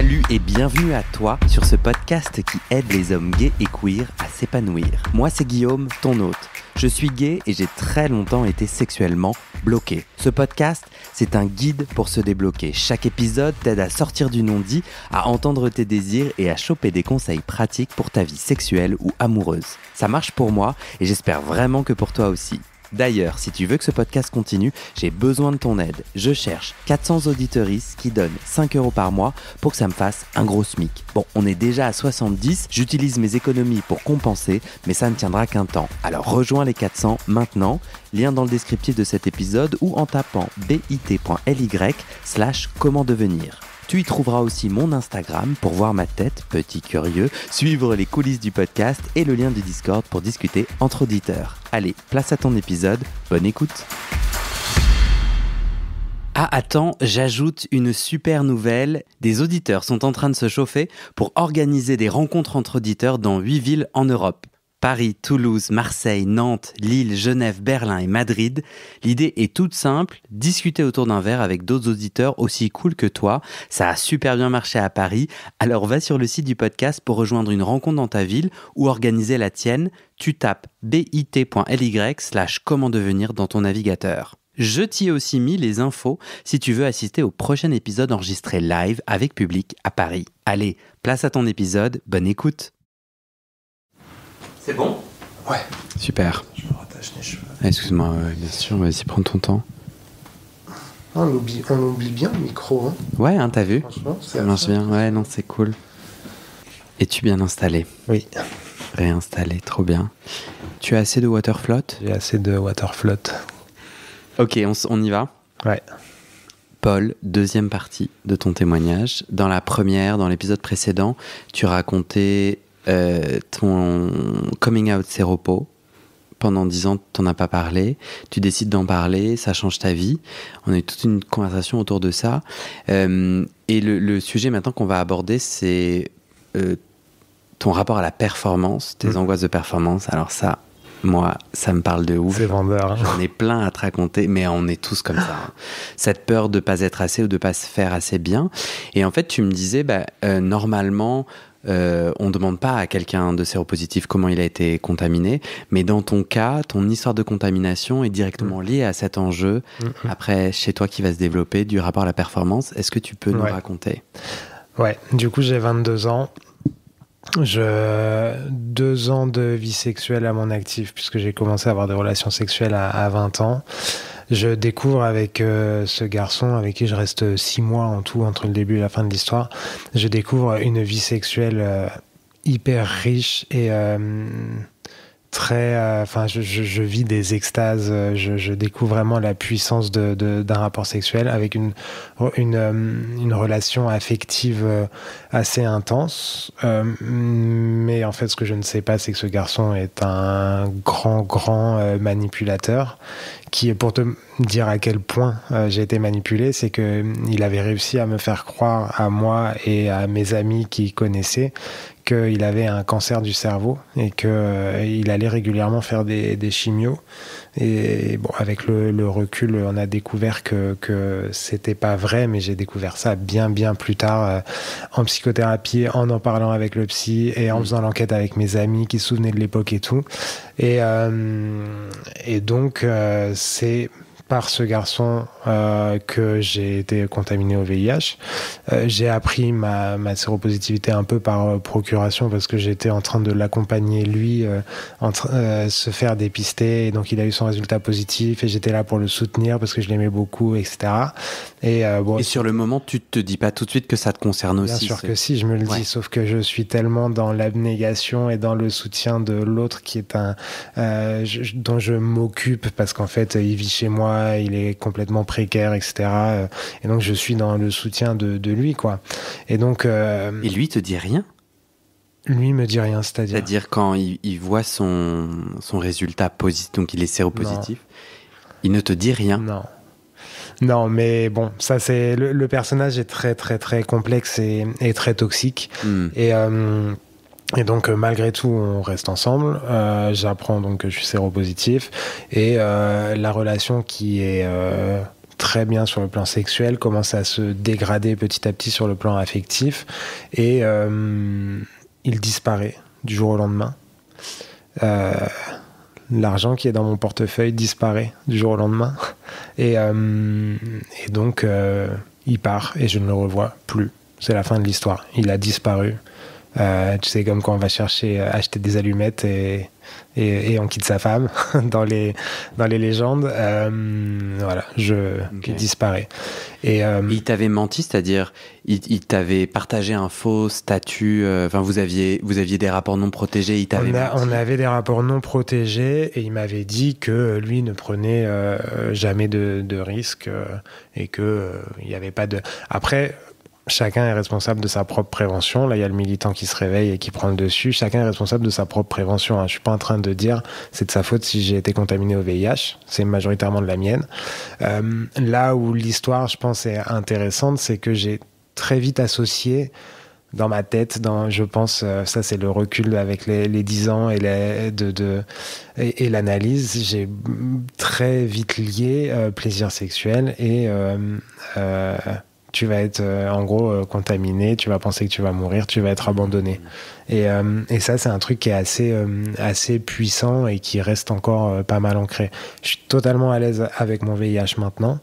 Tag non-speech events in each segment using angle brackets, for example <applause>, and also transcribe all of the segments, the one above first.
Salut et bienvenue à toi sur ce podcast qui aide les hommes gays et queer à s'épanouir. Moi c'est Guillaume, ton hôte. Je suis gay et j'ai très longtemps été sexuellement bloqué. Ce podcast, c'est un guide pour se débloquer. Chaque épisode t'aide à sortir du non-dit, à entendre tes désirs et à choper des conseils pratiques pour ta vie sexuelle ou amoureuse. Ça marche pour moi et j'espère vraiment que pour toi aussi. D'ailleurs, si tu veux que ce podcast continue, j'ai besoin de ton aide. Je cherche 400 auditeuristes qui donnent 5 euros par mois pour que ça me fasse un gros SMIC. Bon, on est déjà à 70, j'utilise mes économies pour compenser, mais ça ne tiendra qu'un temps. Alors rejoins les 400 maintenant, lien dans le descriptif de cet épisode ou en tapant bit.ly slash comment devenir. Tu y trouveras aussi mon Instagram pour voir ma tête, petit curieux, suivre les coulisses du podcast et le lien du Discord pour discuter entre auditeurs. Allez, place à ton épisode, bonne écoute. Ah attends, j'ajoute une super nouvelle. Des auditeurs sont en train de se chauffer pour organiser des rencontres entre auditeurs dans huit villes en Europe. Paris, Toulouse, Marseille, Nantes, Lille, Genève, Berlin et Madrid. L'idée est toute simple, discuter autour d'un verre avec d'autres auditeurs aussi cool que toi. Ça a super bien marché à Paris, alors va sur le site du podcast pour rejoindre une rencontre dans ta ville ou organiser la tienne. Tu tapes bit.ly slash comment devenir dans ton navigateur. Je t'y ai aussi mis les infos si tu veux assister au prochain épisode enregistré live avec public à Paris. Allez, place à ton épisode, bonne écoute c'est bon Ouais. Super. Je me rattache les cheveux. Ah, excuse-moi, bien sûr, vas-y, prends ton temps. Ah, on oublie, on oublie bien le micro. Hein. Ouais, hein, t'as vu Franchement, Ça marche bien. Ouais, non, c'est cool. Es-tu bien installé Oui. Réinstallé, trop bien. Tu as assez de waterfloat J'ai assez de waterfloat. Ok, on, on y va Ouais. Paul, deuxième partie de ton témoignage. Dans la première, dans l'épisode précédent, tu racontais euh, ton coming out, ses repos. Pendant dix ans, t'en as pas parlé. Tu décides d'en parler, ça change ta vie. On a eu toute une conversation autour de ça. Euh, et le, sujet maintenant qu'on va aborder, c'est euh, ton rapport à la performance, tes mm. angoisses de performance. Alors ça, moi, ça me parle de ouf. C'est vendeur. Hein. J'en ai plein à te raconter, mais on est tous comme ça. Hein. Cette peur de ne pas être assez ou de pas se faire assez bien. Et en fait, tu me disais, bah, normalement, euh, on ne demande pas à quelqu'un de séropositif comment il a été contaminé, mais dans ton cas, ton histoire de contamination est directement mm. liée à cet enjeu, après chez toi qui va se développer, du rapport à la performance. Est-ce que tu peux nous raconter Ouais, du coup j'ai 22 ans. Je... Deux ans de vie sexuelle à mon actif, puisque j'ai commencé à avoir des relations sexuelles à, à 20 ans je découvre avec euh, ce garçon avec qui je reste six mois en tout entre le début et la fin de l'histoire, je découvre une vie sexuelle euh, hyper riche et euh, très. Euh, enfin, je, vis des extases. Euh, je, découvre vraiment la puissance d'un rapport sexuel avec une, euh, relation affective assez intense. mais en fait, ce que je ne sais pas, c'est que ce garçon est un grand, grand manipulateur. Qui, pour te dire à quel point j'ai été manipulé, c'est que il avait réussi à me faire croire à moi et à mes amis qui connaissaient qu'il avait un cancer du cerveau et qu'il euh, allait régulièrement faire des, des chimios. Et bon, avec le, recul, on a découvert que, que c'était pas vrai, mais j'ai découvert ça bien, bien plus tard euh, en psychothérapie, en en parlant avec le psy et en mm. faisant l'enquête avec mes amis qui se souvenaient de l'époque et tout. Et, euh, et donc, c'est par ce garçon euh, que j'ai été contaminé au VIH. Euh, j'ai appris ma, ma, séropositivité un peu par euh, procuration parce que j'étais en train de l'accompagner lui en se faire dépister et donc il a eu son résultat positif et j'étais là pour le soutenir parce que je l'aimais beaucoup etc. Et, bon, sur le moment tu te dis pas tout de suite que ça te concerne aussi. Bien sûr que si je me le dis sauf que je suis tellement dans l'abnégation et dans le soutien de l'autre qui est un dont je m'occupe parce qu'en fait il vit chez moi il est complètement précaire, etc. Et donc je suis dans le soutien de, lui, quoi. Et donc. il euh, lui te dit rien Lui me dit rien, c'est-à-dire. C'est-à-dire quand il, voit son, son résultat positif, donc il est séropositif, il ne te dit rien. Non. Non, mais bon, ça c'est le, personnage est très très très complexe et, très toxique. Hmm. Et euh, et donc euh, malgré tout, on reste ensemble. Euh, j'apprends donc que je suis séropositif et euh, la relation qui est très bien sur le plan sexuel commence à se dégrader petit à petit sur le plan affectif et il disparaît du jour au lendemain. L'argent qui est dans mon portefeuille disparaît du jour au lendemain <laughs> et, et donc il part et je ne le revois plus. C'est la fin de l'histoire. Il a disparu. Euh, tu sais, comme quand on va chercher, euh, acheter des allumettes et, et, on quitte sa femme <laughs> dans les, dans les légendes. Euh, voilà, je disparaît. disparais. Et, il t'avait menti, c'est-à-dire, il, t'avait partagé un faux statut, enfin, vous, aviez, vous aviez des rapports non protégés, il on, avait des rapports non protégés et il m'avait dit que lui ne prenait jamais de, de risques et qu'il n'y avait pas de. Après, chacun est responsable de sa propre prévention. Là, il y a le militant qui se réveille et qui prend le dessus. Chacun est responsable de sa propre prévention. Hein. Je ne suis pas en train de dire c'est de sa faute si j'ai été contaminé au VIH. C'est majoritairement de la mienne. Euh, là où l'histoire, je pense, est intéressante, c'est que j'ai très vite associé dans ma tête, dans, je pense, euh, ça c'est le recul avec les, les 10 ans et, de, et, l'analyse, j'ai très vite lié euh, plaisir sexuel et tu vas être euh, en gros euh, contaminé, tu vas penser que tu vas mourir, tu vas être abandonné. Et, euh, ça, c'est un truc qui est assez, assez puissant et qui reste encore pas mal ancré. Je suis totalement à l'aise avec mon VIH maintenant,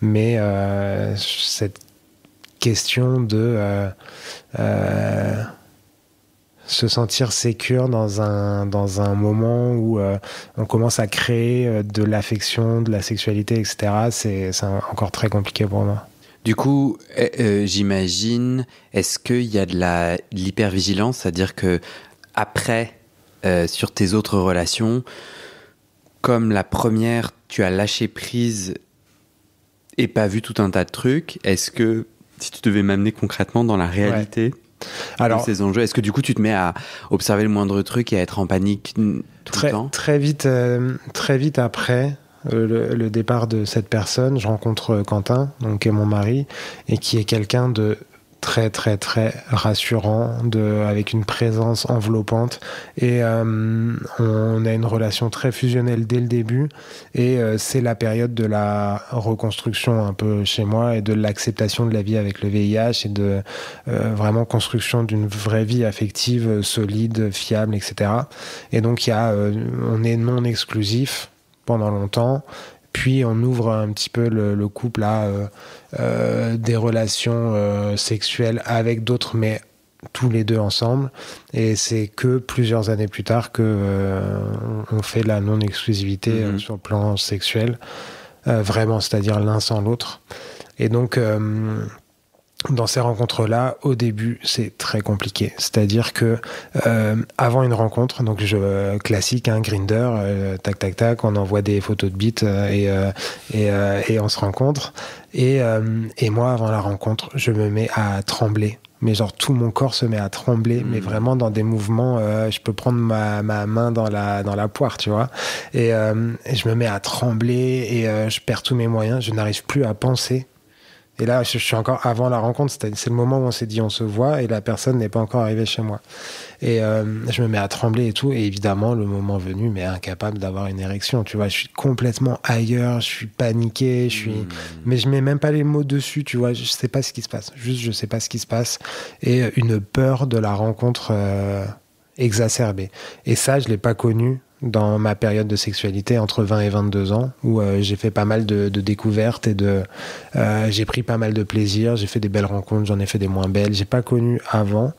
mais cette question de se sentir sécure dans un, dans un moment où on commence à créer de l'affection, de la sexualité, etc., c'est encore très compliqué pour moi. Du coup, eh, euh, j'imagine, est-ce qu'il y a de l'hypervigilance, c'est-à-dire que après, euh, sur tes autres relations, comme la première, tu as lâché prise et pas vu tout un tas de trucs, est-ce que si tu devais m'amener concrètement dans la réalité ces enjeux, est-ce que du coup tu te mets à observer le moindre truc et à être en panique tout le temps vite, euh, très vite après, euh, le, départ de cette personne, je rencontre euh, Quentin, donc qui est mon mari, et qui est quelqu'un de très très très rassurant, de, avec une présence enveloppante. Et euh, on a une relation très fusionnelle dès le début. Et c'est la période de la reconstruction un peu chez moi et de l'acceptation de la vie avec le VIH et de vraiment construction d'une vraie vie affective solide, fiable, etc. Et donc il y a, on est non exclusif pendant longtemps. Puis on ouvre un petit peu le, couple à euh, euh, des relations euh, sexuelles avec d'autres, mais tous les deux ensemble. Et c'est que plusieurs années plus tard que on fait la non-exclusivité mhm. sur le plan sexuel, vraiment, c'est-à-dire l'un sans l'autre. Et donc dans ces rencontres-là, au début, c'est très compliqué. C'est-à-dire que euh, avant une rencontre, donc je, classique, un hein, Grinder, euh, tac tac tac, on envoie des photos de bits euh, et, et, on se rencontre. Et, moi, avant la rencontre, je me mets à trembler mais genre tout mon corps se met à trembler, mais hmm. vraiment dans des mouvements, je peux prendre ma, main dans la, dans la poire, tu vois, et, je me mets à trembler et je perds tous mes moyens, je n'arrive plus à penser et là, je, suis encore avant la rencontre, c'est le moment où on s'est dit on se voit et la personne n'est pas encore arrivée chez moi. Et euh, je me mets à trembler et tout. Et évidemment, le moment venu, mais incapable d'avoir une érection. Tu vois, je suis complètement ailleurs, je suis paniqué, je suis. Mmh. Mais je mets même pas les mots dessus, tu vois. Je sais pas ce qui se passe. Juste, je sais pas ce qui se passe. Et euh, une peur de la rencontre euh, exacerbée. Et ça, je l'ai pas connu dans ma période de sexualité entre 20 et 22 ans où euh, j'ai fait pas mal de, découvertes et de euh, j'ai pris pas mal de plaisir j'ai fait des belles rencontres j'en ai fait des moins belles j'ai pas connu avant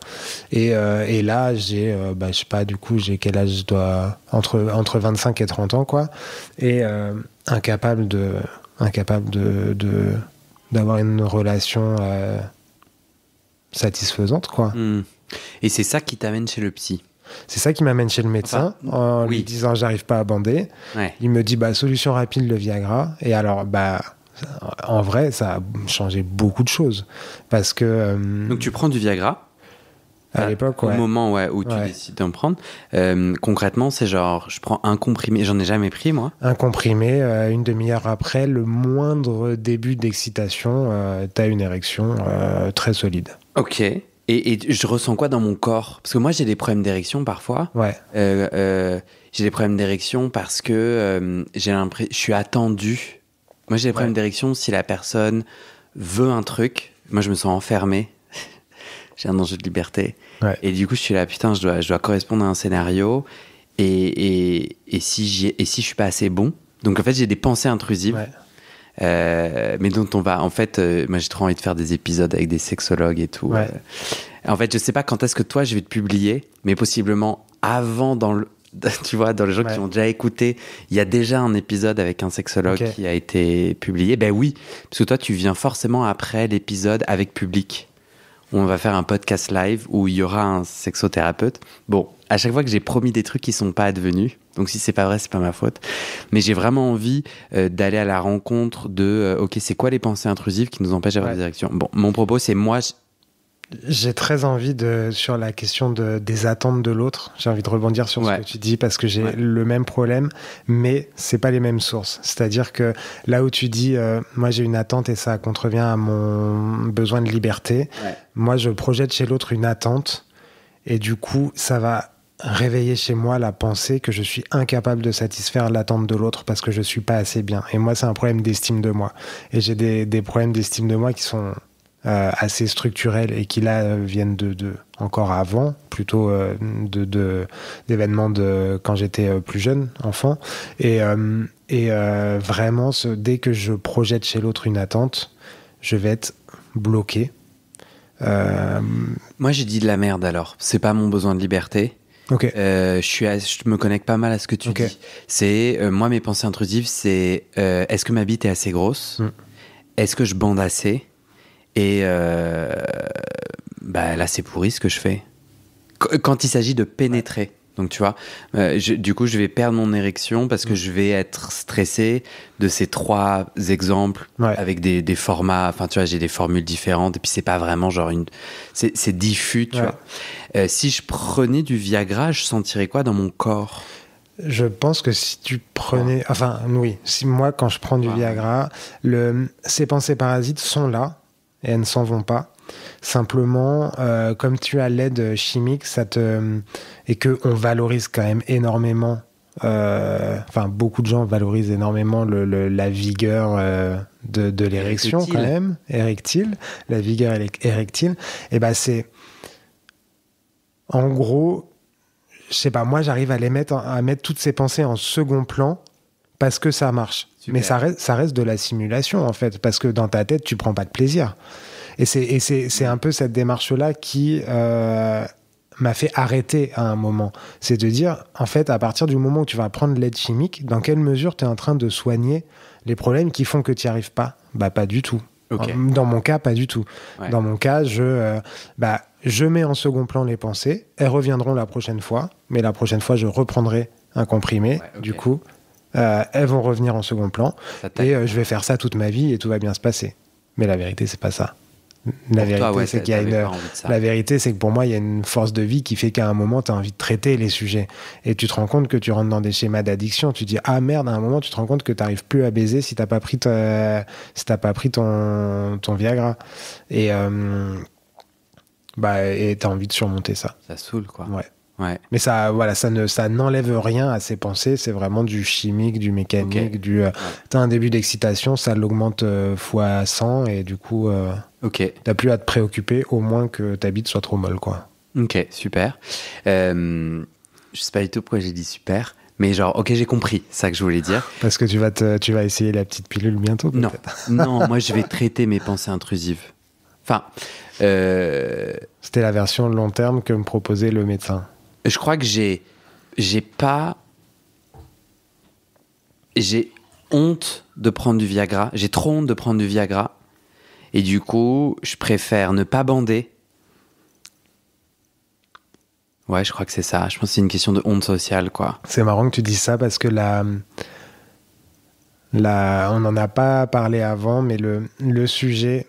et, euh, et là j'ai bah, je sais pas du coup j'ai quel âge je dois entre entre 25 et 30 ans quoi et incapable de incapable de d'avoir une relation satisfaisante quoi hmm. et c'est ça qui t'amène chez le psy c'est ça qui m'amène chez le médecin en lui disant j'arrive pas à bander. Il me dit bah solution rapide le Viagra. Et alors bah en vrai ça a changé beaucoup de choses parce que euh, donc tu prends du Viagra. À euh, l'époque, Au moment où tu décides d'en prendre. Euh, concrètement, c'est genre, je prends un comprimé, j'en ai jamais pris moi. Un comprimé, une demi-heure après, le moindre début d'excitation, tu t'as une érection très solide. Ok. Et, je ressens quoi dans mon corps Parce que moi, j'ai des problèmes d'érection parfois. Ouais. Euh, euh, j'ai des problèmes d'érection parce que euh, j'ai l'impression, je suis attendu. Moi, j'ai des problèmes d'érection si la personne veut un truc. Moi, je me sens enfermé. <laughs> j'ai un enjeu de liberté. Et du coup, je suis là, putain, je dois, je dois correspondre à un scénario. Et, si, je si suis pas assez bon. Donc, en fait, j'ai des pensées intrusives. Euh, mais dont on va en fait euh, moi j'ai trop envie de faire des épisodes avec des sexologues et tout euh. en fait je sais pas quand est-ce que toi je vais te publier mais possiblement avant dans le <laughs> tu vois, dans les gens qui ont déjà écouté, il y a déjà un épisode avec un sexologue qui a été publié. Ben oui, parce que toi, tu viens forcément après l'épisode avec public on va faire un podcast live où il y aura un sexothérapeute. Bon, à chaque fois que j'ai promis des trucs qui sont pas advenus, donc si c'est pas vrai, c'est pas ma faute. Mais j'ai vraiment envie euh, d'aller à la rencontre de euh, OK, c'est quoi les pensées intrusives qui nous empêchent d'avoir des Bon, mon propos c'est moi j'ai très envie de sur la question de, des attentes de l'autre. J'ai envie de rebondir sur ce que tu dis parce que j'ai le même problème, mais c'est pas les mêmes sources. C'est-à-dire que là où tu dis, euh, moi j'ai une attente et ça contrevient à mon besoin de liberté. Moi, je projette chez l'autre une attente et du coup, ça va réveiller chez moi la pensée que je suis incapable de satisfaire l'attente de l'autre parce que je suis pas assez bien. Et moi, c'est un problème d'estime de moi. Et j'ai des, des problèmes d'estime de moi qui sont euh, assez structurelles et qui là viennent de, de encore avant, plutôt euh, de d'événements de, quand j'étais euh, plus jeune, enfant. Et, et vraiment, dès que je projette chez l'autre une attente, je vais être bloqué. Moi, j'ai dit de la merde alors. C'est pas mon besoin de liberté. ok je, suis je me connecte pas mal à ce que tu dis. C'est moi mes pensées intrusives, c'est est-ce que ma bite est assez grosse, mm. est-ce que je bande assez, et euh, bah là, c'est pourri ce que je fais. Quand il s'agit de pénétrer. Donc tu vois, euh, du coup, je vais perdre mon érection parce que mm. je vais être stressé de ces trois exemples avec des, des formats. Enfin, tu vois, j'ai des formules différentes et puis c'est pas vraiment genre une. C'est diffus, tu vois. Euh, si je prenais du Viagra, je sentirais quoi dans mon corps je pense que si tu prenais, enfin oui, si moi quand je prends du Viagra, le, ces pensées parasites sont là, et elles ne s'en vont pas. Simplement, euh, comme tu as l'aide chimique, ça te et que on valorise quand même énormément. Euh, enfin, beaucoup de gens valorisent énormément le, la vigueur euh, de, l'érection quand même, érectile, la vigueur érectile. Et ben c'est, en gros, je sais pas, moi j'arrive à les mettre, à mettre toutes ces pensées en second plan parce que ça marche. Mais ça reste, de la simulation, en fait, parce que dans ta tête, tu prends pas de plaisir. Et c'est un peu cette démarche-là qui euh, m'a fait arrêter à un moment. C'est de dire, en fait, à partir du moment où tu vas prendre l'aide chimique, dans quelle mesure tu es en train de soigner les problèmes qui font que tu n'y arrives pas Bah, pas du tout. Dans mon cas, pas du tout. Dans mon cas, je, euh, bah, je mets en second plan les pensées. Elles reviendront la prochaine fois, mais la prochaine fois, je reprendrai un comprimé. Du coup, euh, elles vont revenir en second plan et euh, je vais faire ça toute ma vie et tout va bien se passer. Mais la vérité, c'est pas ça. La vérité, c'est qu'il y a une. La vérité, c'est que pour moi, il y a une force de vie qui fait qu'à un moment, tu as envie de traiter les sujets. Et tu te rends compte que tu rentres dans des schémas d'addiction. Tu dis, ah merde, à un moment, tu te rends compte que tu n'arrives plus à baiser si tu n'as pas pris, si as pas pris ton... Viagra. Et. tu euh, Bah, as envie de surmonter ça. Ça saoule, quoi. Ouais. Mais ça, voilà, ça ne, ça n'enlève rien à ses pensées. C'est vraiment du chimique, du mécanique, du. Euh, un début d'excitation, ça l'augmente euh, fois 100 et du coup, euh, ok t'as plus à te préoccuper, au moins que ta bite soit trop molle, quoi. Ok, super. Euh, je sais pas du tout pourquoi j'ai dit super. Mais genre, ok, j'ai compris, ça que je voulais dire. Parce que tu vas, te, tu vas essayer la petite pilule bientôt. Non, <laughs> non, moi je vais traiter mes pensées intrusives. Enfin, c'était la version long terme que me proposait le médecin je crois que j'ai j'ai pas j'ai honte de prendre du Viagra, j'ai trop honte de prendre du Viagra et du coup, je préfère ne pas bander. Ouais, je crois que c'est ça. Je pense que c'est une question de honte sociale quoi. C'est marrant que tu dises ça parce que la Là, on n'en a pas parlé avant, mais le, le sujet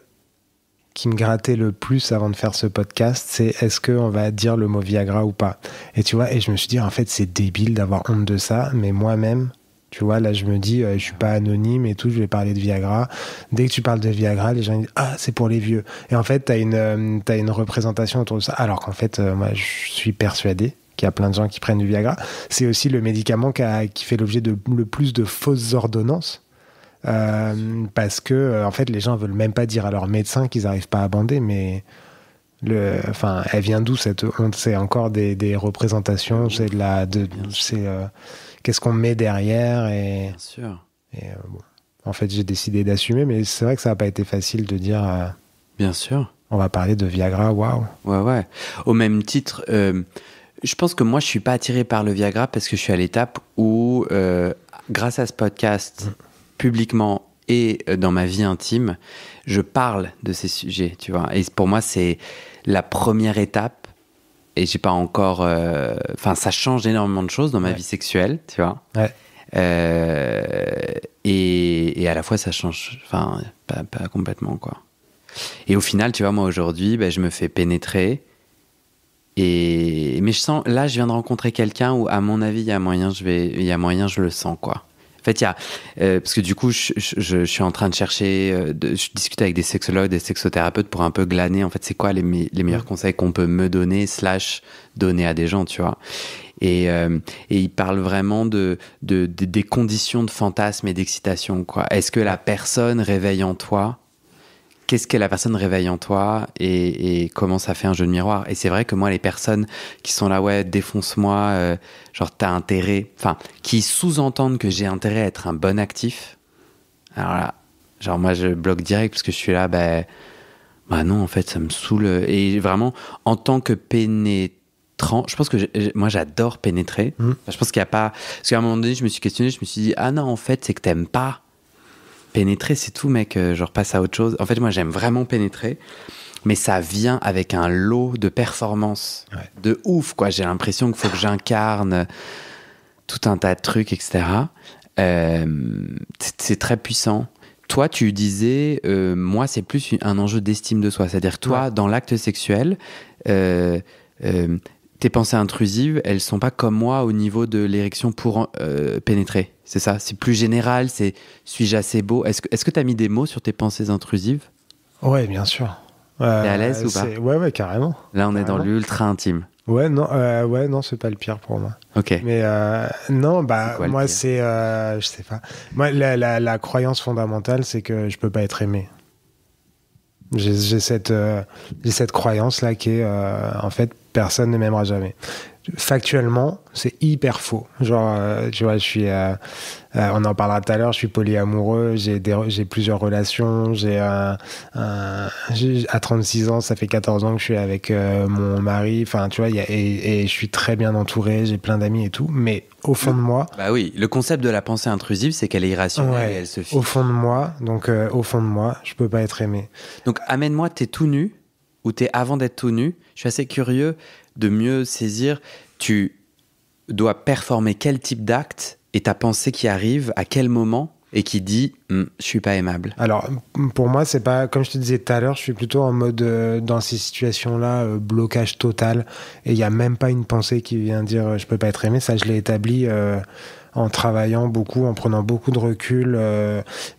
qui me grattait le plus avant de faire ce podcast, c'est est-ce qu'on va dire le mot Viagra ou pas Et tu vois, et je me suis dit, en fait, c'est débile d'avoir honte de ça, mais moi-même, tu vois, là, je me dis, euh, je suis pas anonyme et tout, je vais parler de Viagra. Dès que tu parles de Viagra, les gens disent, ah, c'est pour les vieux. Et en fait, tu as, une, euh, une représentation autour de ça. Alors qu'en fait, euh, moi, je suis persuadé qu'il y a plein de gens qui prennent du Viagra. C'est aussi le médicament qui, qui fait l'objet de le plus de fausses ordonnances euh, parce que euh, en fait les gens veulent même pas dire à leur médecin qu'ils n'arrivent pas à bander mais le enfin elle vient d'où cette honte c'est encore des, représentations c'est de la de c'est euh, qu'est-ce qu'on met derrière et Bien sûr. en fait j'ai décidé d'assumer mais c'est vrai que ça n'a pas été facile de dire Bien sûr. On va parler de Viagra, waouh. Ouais, ouais. Au même titre, je pense que moi, je suis pas attiré par le Viagra parce que je suis à l'étape où, grâce à ce podcast, mm publiquement et euh, dans ma vie intime, je parle de ces sujets, tu vois. Et pour moi, c'est la première étape. Et j'ai pas encore. Euh, enfin, ça change énormément de choses dans ma vie sexuelle, tu vois. Euh, et, à la fois, ça change. Enfin, pas, complètement, quoi. Et au final, tu vois, moi aujourd'hui, ben, je me fais pénétrer. Et mais je sens. Là, je viens de rencontrer quelqu'un où, à mon avis, il y a moyen, je vais, il y a moyen, je le sens, quoi. En fait, il y a, euh, parce que du coup, je, suis en train de chercher, euh, de, je discute avec des sexologues, des sexothérapeutes pour un peu glaner, en fait, c'est quoi les, meilleurs mm. conseils qu'on peut me donner, slash donner à des gens, tu vois. Et, il euh, et vraiment de, des conditions de fantasme et d'excitation, quoi. Est-ce que la personne réveille en toi qu'est-ce que la personne réveille en toi et, comment ça fait un jeu de miroir. Et c'est vrai que moi, les personnes qui sont là, ouais, défonce-moi, euh, genre t'as intérêt, enfin, qui sous-entendent que j'ai intérêt à être un bon actif, alors là, genre moi, je bloque direct parce que je suis là, ben, bah, non, en fait, ça me saoule. Et vraiment, en tant que pénétrant, je pense que moi, j'adore pénétrer. Mmh. je pense qu'il n'y a pas. Parce qu'à un moment donné, je me suis questionné, je me suis dit, ah non, en fait, c'est que t'aimes pas pénétrer, c'est tout, mec. Euh, genre, passe à autre chose. En fait, moi, j'aime vraiment pénétrer, mais ça vient avec un lot de performance, de ouf, quoi. J'ai l'impression qu'il faut que j'incarne tout un tas de trucs, etc. Euh, c'est très puissant. Toi, tu disais, euh, moi, c'est plus un enjeu d'estime de soi. C'est-à-dire, toi, dans l'acte sexuel, tes pensées intrusives, elles sont pas comme moi au niveau de l'érection pour euh, pénétrer. C'est ça, c'est plus général, c'est suis-je assez beau Est-ce que tu as mis des mots sur tes pensées intrusives Ouais, bien sûr. Euh, T'es à l'aise ou pas Ouais, ouais, carrément. Là, on est dans l'ultra intime. Ouais, non, euh, ouais, non, c'est pas le pire pour moi. Ok. Mais euh, non, bah, moi, c'est, euh, je sais pas. Moi, la, la croyance fondamentale, c'est que je peux pas être aimé. J'ai cette, euh, cette croyance-là qui est, euh, en fait, personne ne m'aimera jamais. Factuellement, c'est hyper faux. Genre, euh, tu vois, je suis, on en parlera tout à l'heure, je suis polyamoureux, j'ai plusieurs relations, j'ai à 36 ans, ça fait 14 ans que je suis avec mon mari, enfin, tu vois, et, et je suis très bien entouré, j'ai plein d'amis et tout, mais au fond de moi. Bah oui, le concept de la pensée intrusive, c'est qu'elle est irrationnelle et elle se fait Au fond de moi, donc euh, au fond de moi, je peux pas être aimé. Donc amène-moi, t'es tout nu ou t'es avant d'être tout nu. Je suis assez curieux de mieux saisir. Tu dois performer quel type d'acte et ta pensée qui arrive à quel moment et qui dit hum, je suis pas aimable Alors pour moi c'est pas comme je te disais tout à l'heure, je suis plutôt en mode euh, dans ces situations-là euh, blocage total et il y a même pas une pensée qui vient dire euh, je peux pas être aimé, ça je l'ai établi en travaillant beaucoup, en prenant beaucoup de recul.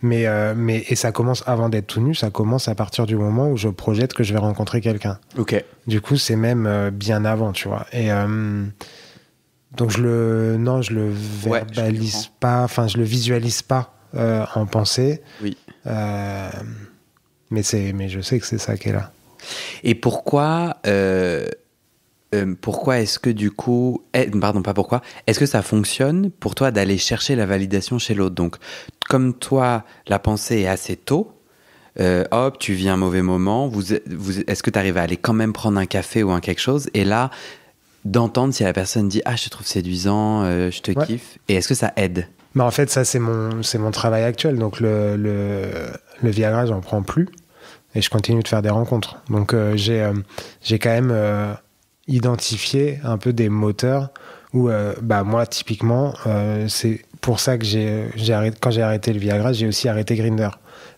mais, mais, et ça commence avant d'être tout nu, ça commence à partir du moment où je projette que je vais rencontrer quelqu'un. Ok. Du coup, c'est même bien avant, tu vois. Et donc, je le, non, je le verbalise pas, enfin, je le visualise pas. Euh, en pensée. Oui. Euh, mais, mais je sais que c'est ça qui est là. Et pourquoi, euh, euh, pourquoi est-ce que du coup, eh, pardon, pas pourquoi, est-ce que ça fonctionne pour toi d'aller chercher la validation chez l'autre Donc, comme toi, la pensée est assez tôt, hop, tu vis un mauvais moment, vous, est-ce que tu arrives à aller quand même prendre un café ou un quelque chose Et là, d'entendre si la personne dit Ah, je te trouve séduisant, je te kiffe, et est-ce que ça aide mais en fait, ça, c'est mon, c'est mon travail actuel. Donc, le, le, le Viagra, j'en prends plus. Et je continue de faire des rencontres. Donc, euh, j'ai, euh, j'ai quand même euh, identifié un peu des moteurs où, bah, moi, typiquement, c'est pour ça que j'ai, j'ai arrêté, quand j'ai arrêté le Viagra, j'ai aussi arrêté Grinder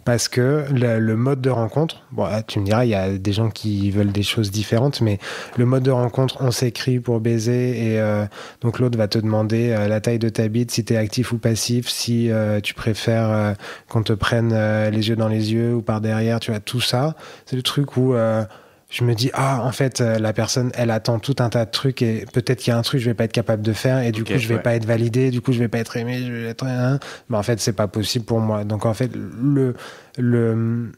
parce que le, mode de rencontre, bon, ah, tu me diras, il y a des gens qui veulent des choses différentes, mais le mode de rencontre, on s'écrit pour baiser et euh, donc l'autre va te demander euh, la taille de ta bite, si t'es actif ou passif, si euh, tu préfères qu'on te prenne les yeux dans les yeux ou par derrière, tu vois, tout ça. C'est le truc où je me dis ah en fait euh, la personne elle attend tout un tas de trucs et peut-être qu'il y a un truc que je vais pas être capable de faire et du coup je vais pas être validé du coup je vais pas être aimé je vais être hein. en fait c'est pas possible pour moi donc en fait le le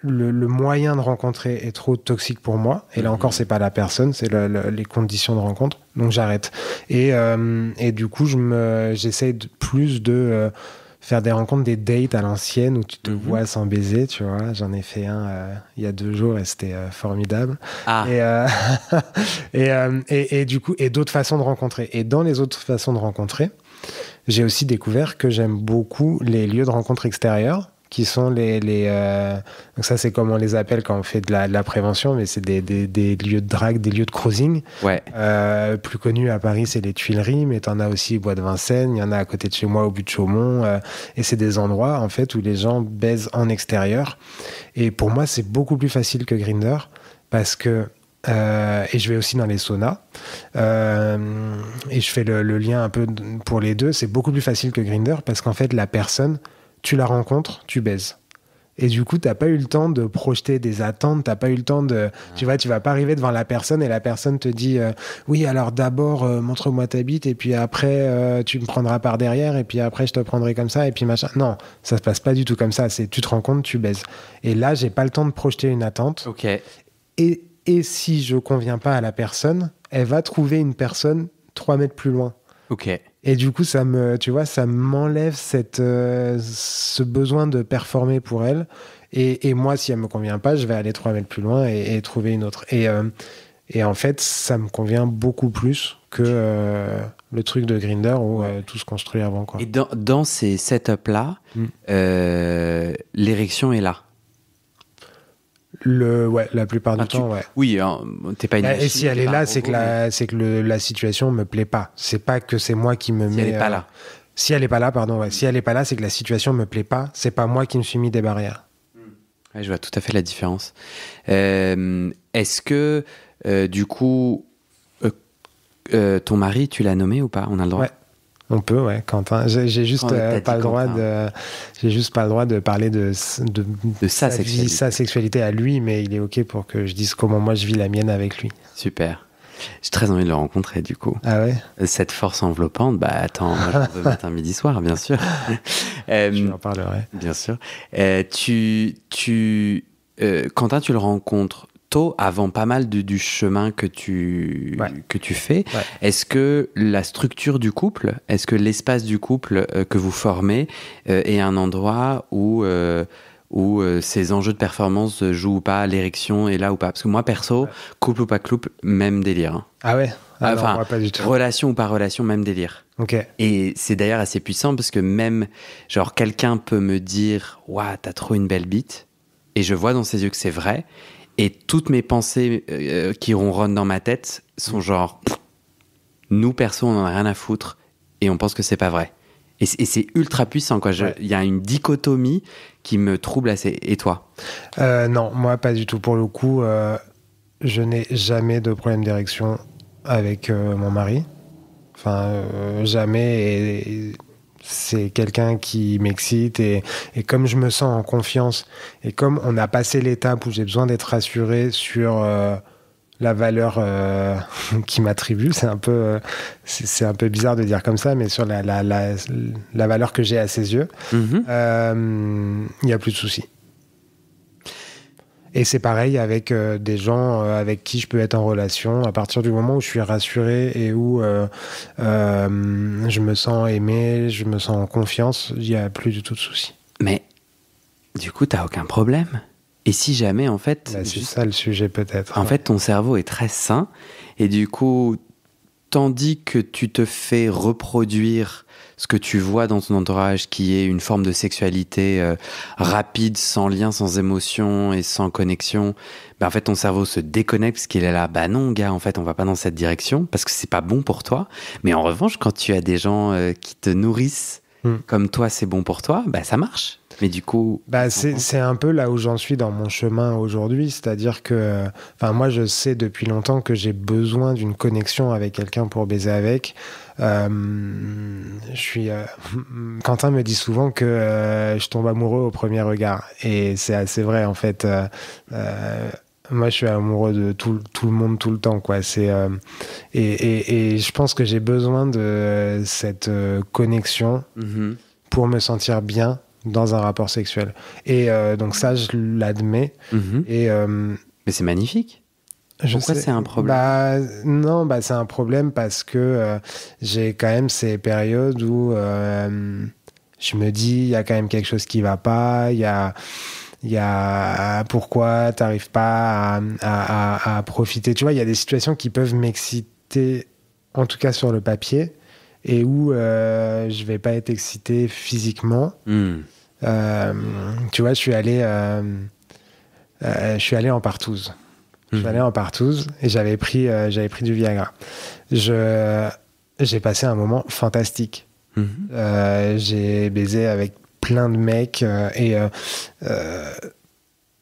le, le, moyen de rencontrer est trop toxique pour moi. Et là mhm. encore, c'est pas la personne, c'est les conditions de rencontre. Donc j'arrête. Et, euh, et, du coup, je me, j'essaie de, plus de, euh, faire des rencontres, des dates à l'ancienne où tu te mhm. vois sans baiser, tu vois. J'en ai fait un euh, il y a deux jours et c'était euh, formidable. Ah. Et, euh, <laughs> et, et, du coup, et d'autres façons de rencontrer. Et dans les autres façons de rencontrer, j'ai aussi découvert que j'aime beaucoup les lieux de rencontre extérieurs qui sont les. les euh, donc, ça, c'est comme on les appelle quand on fait de la, prévention, mais c'est des, des, lieux de drague, des lieux de cruising. Ouais. Euh, plus connus à Paris, c'est les Tuileries, mais t'en as aussi Bois de Vincennes, il y en a à côté de chez moi, au but de Chaumont. Euh, et c'est des endroits, en fait, où les gens baisent en extérieur. Et pour moi, c'est beaucoup plus facile que Grinder parce que et je vais aussi dans les saunas. et je fais le, le, lien un peu pour les deux. C'est beaucoup plus facile que Grinder parce qu'en fait, la personne, tu la rencontres, tu baises. Et du coup, n'as pas eu le temps de projeter des attentes, t'as pas eu le temps de, tu vois, tu vas pas arriver devant la personne et la personne te dit, euh, oui, alors d'abord euh, montre-moi ta bite et puis après euh, tu me prendras par derrière et puis après je te prendrai comme ça et puis machin. Non, ça se passe pas du tout comme ça. C'est tu te rencontres, tu baises. Et là, j'ai pas le temps de projeter une attente. Ok. Et, et si je conviens pas à la personne, elle va trouver une personne trois mètres plus loin. Ok. Et du coup, ça me, tu vois, ça m'enlève cette, euh, ce besoin de performer pour elle. Et, et, moi, si elle me convient pas, je vais aller 3 mètres plus loin et, trouver une autre. Euh, et, en fait, ça me convient beaucoup plus que euh, le truc de Grinder où tout se construit avant. Quoi. Et dans, dans ces setups-là, mm. l'érection est là le, ouais, la plupart du temps, ouais. Oui, hein, t'es pas une. Bah, et si elle est là, c'est que la, c'est que la situation me plaît pas. C'est pas que c'est moi qui me si Elle est pas euh, là. si elle est pas là, pardon. Si elle est pas là, c'est que la situation me plaît pas. C'est pas moi qui me suis mis des barrières. Hmm. je vois tout à fait la différence. Euh, est-ce que euh, du coup, ton mari, tu l'as nommé ou pas On a le droit. On peut, ouais, Quentin. J'ai juste euh, pas le droit de, j'ai juste pas le droit de parler de de, sa, sexualité. à lui, mais il est ok pour que je dise comment moi je vis la mienne avec lui. Super. J'ai très envie de le rencontrer du coup. Ah ouais. Cette force enveloppante, bah attends, moi je veux <laughs> un midi, soir, bien sûr. euh, <laughs> je en parlerai. Bien sûr. Euh, tu, tu, euh, Quentin, tu le rencontres tôt, avant pas mal du chemin que tu, que tu fais. Est-ce que la structure du couple, est-ce que l'espace du couple euh, que vous formez euh, est un endroit où, euh, où ces enjeux de performance jouent ou pas, l'érection est là ou pas Parce que moi, perso, couple ou pas couple, même délire. Hein. Ah ouais ah ah, enfin, pas du tout. relation ou pas relation, même délire. Ok. Et c'est d'ailleurs assez puissant parce que même, genre, quelqu'un peut me dire, waouh, t'as trop une belle bite, et je vois dans ses yeux que c'est vrai, et toutes mes pensées euh, qui ronronnent dans ma tête sont genre, nous perso, on n'en a rien à foutre et on pense que c'est pas vrai. Et c'est ultra puissant, quoi. Il y a une dichotomie qui me trouble assez. Et toi euh, Non, moi pas du tout. Pour le coup, euh, je n'ai jamais de problème d'érection avec mon mari. Enfin, jamais. et c'est quelqu'un qui m'excite et, comme je me sens en confiance et comme on a passé l'étape où j'ai besoin d'être rassuré sur euh, la valeur euh, <laughs> qui m'attribue, c'est un peu euh, c'est un peu bizarre de dire comme ça, mais sur la, la, la, la valeur que j'ai à ses yeux, mhm. il n'y a plus de souci. Et c'est pareil avec euh, des gens euh, avec qui je peux être en relation. À partir du moment où je suis rassuré et où euh, je me sens aimé, je me sens en confiance, il n'y a plus du tout de souci. Mais du coup, tu t'as aucun problème. Et si jamais, en fait. Bah, c'est ça le sujet, peut-être. En fait, ton cerveau est très sain. Et du coup, tandis que tu te fais reproduire ce que tu vois dans ton entourage qui est une forme de sexualité euh, rapide, sans lien, sans émotion et sans connexion, ben en fait ton cerveau se déconnecte parce qu'il est là, Ben non gars, en fait on va pas dans cette direction parce que c'est pas bon pour toi. Mais en revanche, quand tu as des gens euh, qui te nourrissent, hmm. comme toi c'est bon pour toi, bah ça marche. Mais du coup. Bah, c'est un peu là où j'en suis dans mon chemin aujourd'hui. C'est-à-dire que. Enfin, moi, je sais depuis longtemps que j'ai besoin d'une connexion avec quelqu'un pour baiser avec. Euh, je suis. Euh, <laughs> Quentin me dit souvent que euh, je tombe amoureux au premier regard. Et c'est assez vrai, en fait. Euh, moi, je suis amoureux de tout, le monde tout le temps, quoi. C'est et, et, je pense que j'ai besoin de cette connexion mhm. pour me sentir bien dans un rapport sexuel. Et euh, donc ça, je l'admets. Mhm. Et euh, mais c'est magnifique. Je Pourquoi c'est un problème bah, Non, bah, c'est un problème parce que euh, j'ai quand même ces périodes où je me dis, il y a quand même quelque chose qui ne va pas, il y a il y a pourquoi pas à, à, profiter. Tu vois, il y a des situations qui peuvent m'exciter, en tout cas sur le papier, et où euh, je vais pas être excité physiquement. Hmm. Euh, tu vois, je suis allé, euh, je suis allé en partouze. Je suis hmm. allé en partouze et j'avais pris, j'avais pris du Viagra. Je, j'ai passé un moment fantastique. Hmm. j'ai baisé avec plein de mecs et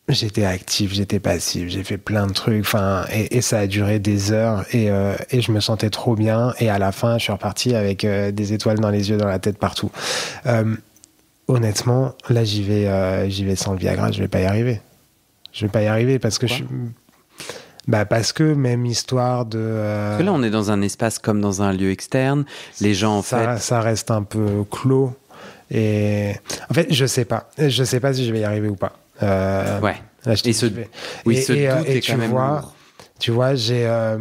j'étais actif, j'étais passif, j'ai fait plein de trucs. Enfin, et, ça a duré des heures euh, et, je me sentais trop bien. Et à la fin, je suis reparti avec euh, des étoiles dans les yeux, dans la tête, partout. Euh, honnêtement, là, j'y vais, j'y vais sans le Viagra, je vais pas y arriver. Je vais pas y arriver parce que je Bah parce que même histoire de. Parce que là, on est dans un espace comme dans un lieu externe. Les gens, en ça, Ça reste un peu clos. Et en fait, je sais pas. Je sais pas si je vais y arriver ou pas. Euh, ouais. et ce, oui, euh, et, tu vois, Tu vois, j'ai euh,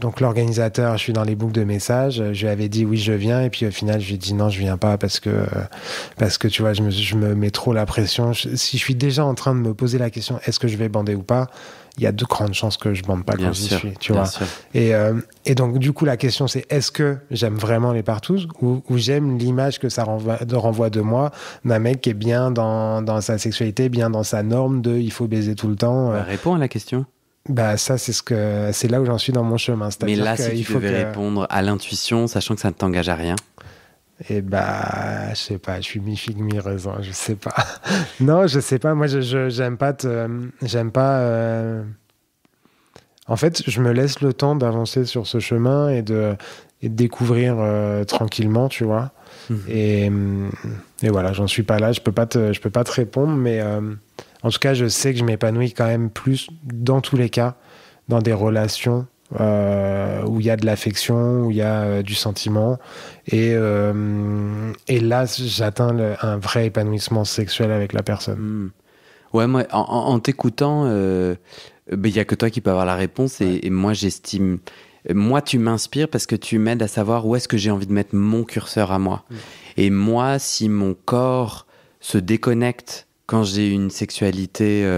donc l'organisateur, je suis dans les boucles de messages, je lui avais dit oui, je viens et puis au final, je lui ai dit non, je viens pas parce que parce que tu vois, je me, je me mets trop la pression. si je suis déjà en train de me poser la question est-ce que je vais bander ou pas, il y a de grandes chances que je bande pas bien quand suis, tu vois. Et, euh, et, donc, du coup, la question, c'est est-ce que j'aime vraiment les partous ou, j'aime l'image que ça renvoie de, renvoie de moi d'un mec qui est bien dans, dans, sa sexualité, bien dans sa norme de il faut baiser tout le temps euh. bah, Réponds à la question. Bah ça c'est ce que c'est là où j'en suis dans mon chemin. Mais là, si tu faut devais répondre à l'intuition, sachant que ça ne t'engage à rien. Et eh bah, ben, je sais pas, je suis mi-figue, mi-raisin, je sais pas. <laughs> non, je sais pas, moi, je, j'aime pas. j'aime pas euh, En fait, je me laisse le temps d'avancer sur ce chemin et de, découvrir euh, tranquillement, tu vois. Mhm. Et, euh, et, voilà, j'en suis pas là, je peux pas te, je peux pas te répondre, mais en tout cas, je sais que je m'épanouis quand même plus, dans tous les cas, dans des relations euh, où il y a de l'affection, où il y a euh, du sentiment. Et, euh, et là, j'atteins un vrai épanouissement sexuel avec la personne. Hmm. Ouais, moi, en, t'écoutant, ben, il n'y a que toi qui peux avoir la réponse. Et, moi, j'estime. Moi, tu m'inspires parce que tu m'aides à savoir où est-ce que j'ai envie de mettre mon curseur à moi. Hmm. Et moi, si mon corps se déconnecte quand j'ai une sexualité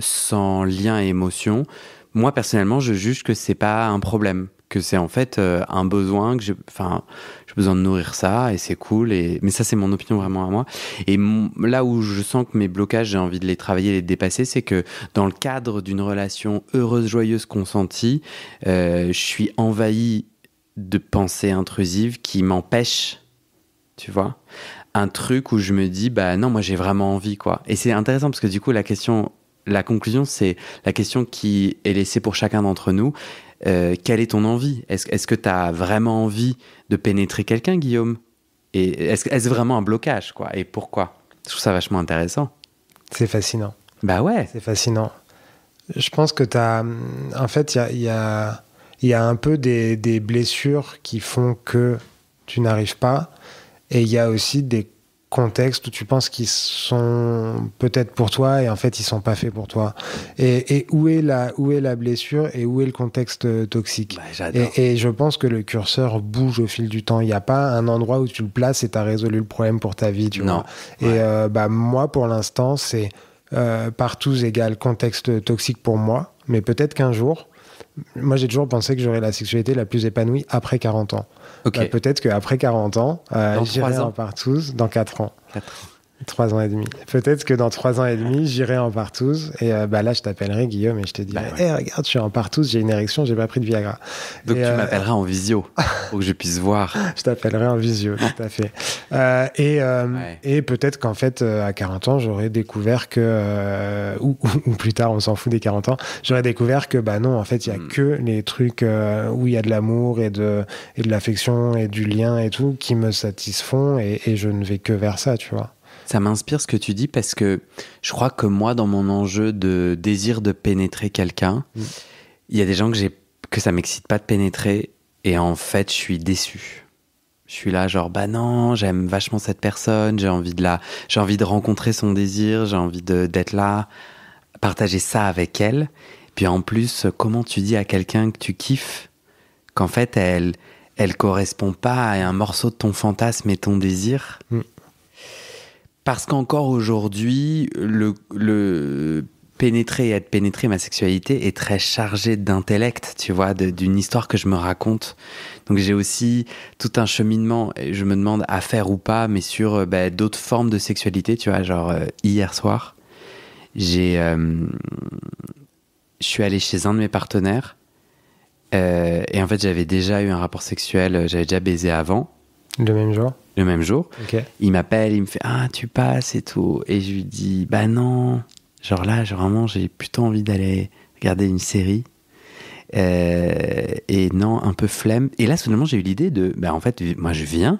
sans lien et émotion, moi, personnellement, je juge que c'est pas un problème, que c'est en fait euh, un besoin, que j'ai enfin, besoin de nourrir ça et c'est cool. Et... Mais ça, c'est mon opinion vraiment à moi. Et là où je sens que mes blocages, j'ai envie de les travailler, les dépasser, c'est que dans le cadre d'une relation heureuse, joyeuse, consentie, euh, je suis envahi de pensées intrusives qui m'empêchent, tu vois, un truc où je me dis, bah non, moi j'ai vraiment envie, quoi. Et c'est intéressant parce que du coup, la question la conclusion, c'est la question qui est laissée pour chacun d'entre nous. Euh, quelle est ton envie Est-ce que tu as vraiment envie de pénétrer quelqu'un, Guillaume Et est-ce vraiment un blocage quoi Et pourquoi Je trouve ça vachement intéressant. C'est fascinant. Bah ouais. C'est fascinant. Je pense que tu as. En fait, il y a, un peu des blessures qui font que tu n'arrives pas. Et il y a aussi des contexte où tu penses qu'ils sont peut-être pour toi et en fait ils sont pas faits pour toi et, où est la où est la blessure et où est le contexte euh, toxique bah, et, je pense que le curseur bouge au fil du temps il n'y a pas un endroit où tu le places et tu as résolu le problème pour ta vie tu et euh, bah moi pour l'instant c'est euh, partout égal contexte toxique pour moi mais peut-être qu'un jour moi j'ai toujours pensé que j'aurais la sexualité la plus épanouie après 40 ans bah, peut-être qu'après 40 ans, euh, j'irai en partouze dans 4 ans. 4 ans. Trois ans et demi. Peut-être que dans trois ans et demi, j'irai en partouze. Et euh, bah là, je t'appellerai Guillaume et je te dirai bah hey, eh, regarde, je suis en partouze, j'ai une érection, j'ai pas pris de Viagra. Donc tu euh, m'appelleras en visio <laughs> pour que je puisse voir. je t'appellerai en visio, tout à fait. Euh, et, et peut-être qu'en fait, à 40 ans, j'aurais découvert que, ou, plus tard, on s'en fout des 40 ans, j'aurais découvert que, bah non, en fait, il y a hmm. que les trucs où il y a de l'amour et de, et de l'affection et du lien et tout qui me satisfont et je ne vais que vers ça, tu vois. Ça m'inspire ce que tu dis parce que je crois que moi, dans mon enjeu de désir de pénétrer quelqu'un, mm. il y a des gens que, que ça m'excite pas de pénétrer et en fait, je suis déçu. Je suis là, genre, bah non, j'aime vachement cette personne, j'ai envie de la, j'ai envie de rencontrer son désir, j'ai envie d'être là, partager ça avec elle. Puis en plus, comment tu dis à quelqu'un que tu kiffes qu'en fait, elle, elle correspond pas à un morceau de ton fantasme et ton désir? Mm. Parce qu'encore aujourd'hui, le, pénétrer et être pénétré, ma sexualité est très chargée d'intellect, tu vois, d'une histoire que je me raconte. Donc j'ai aussi tout un cheminement, je me demande à faire ou pas, mais sur euh, bah, d'autres formes de sexualité, tu vois, genre euh, hier soir, j'ai, euh, je suis allé chez un de mes partenaires, et en fait j'avais déjà eu un rapport sexuel, j'avais déjà baisé avant, le même jour Le même jour. Il m'appelle, il me fait Ah, tu passes et tout. Et je lui dis Bah non. Genre là, vraiment, j'ai plutôt envie d'aller regarder une série. Euh, et non, un peu flemme. Et là, soudainement, j'ai eu l'idée de Bah en fait, moi, je viens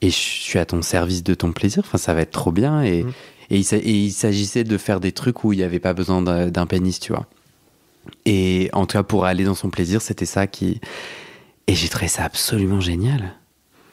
et je suis à ton service de ton plaisir. Enfin, ça va être trop bien. Et, mm. et il s'agissait de faire des trucs où il n'y avait pas besoin d'un pénis, tu vois. Et en tout cas, pour aller dans son plaisir, c'était ça qui. Et j'ai trouvé ça absolument génial.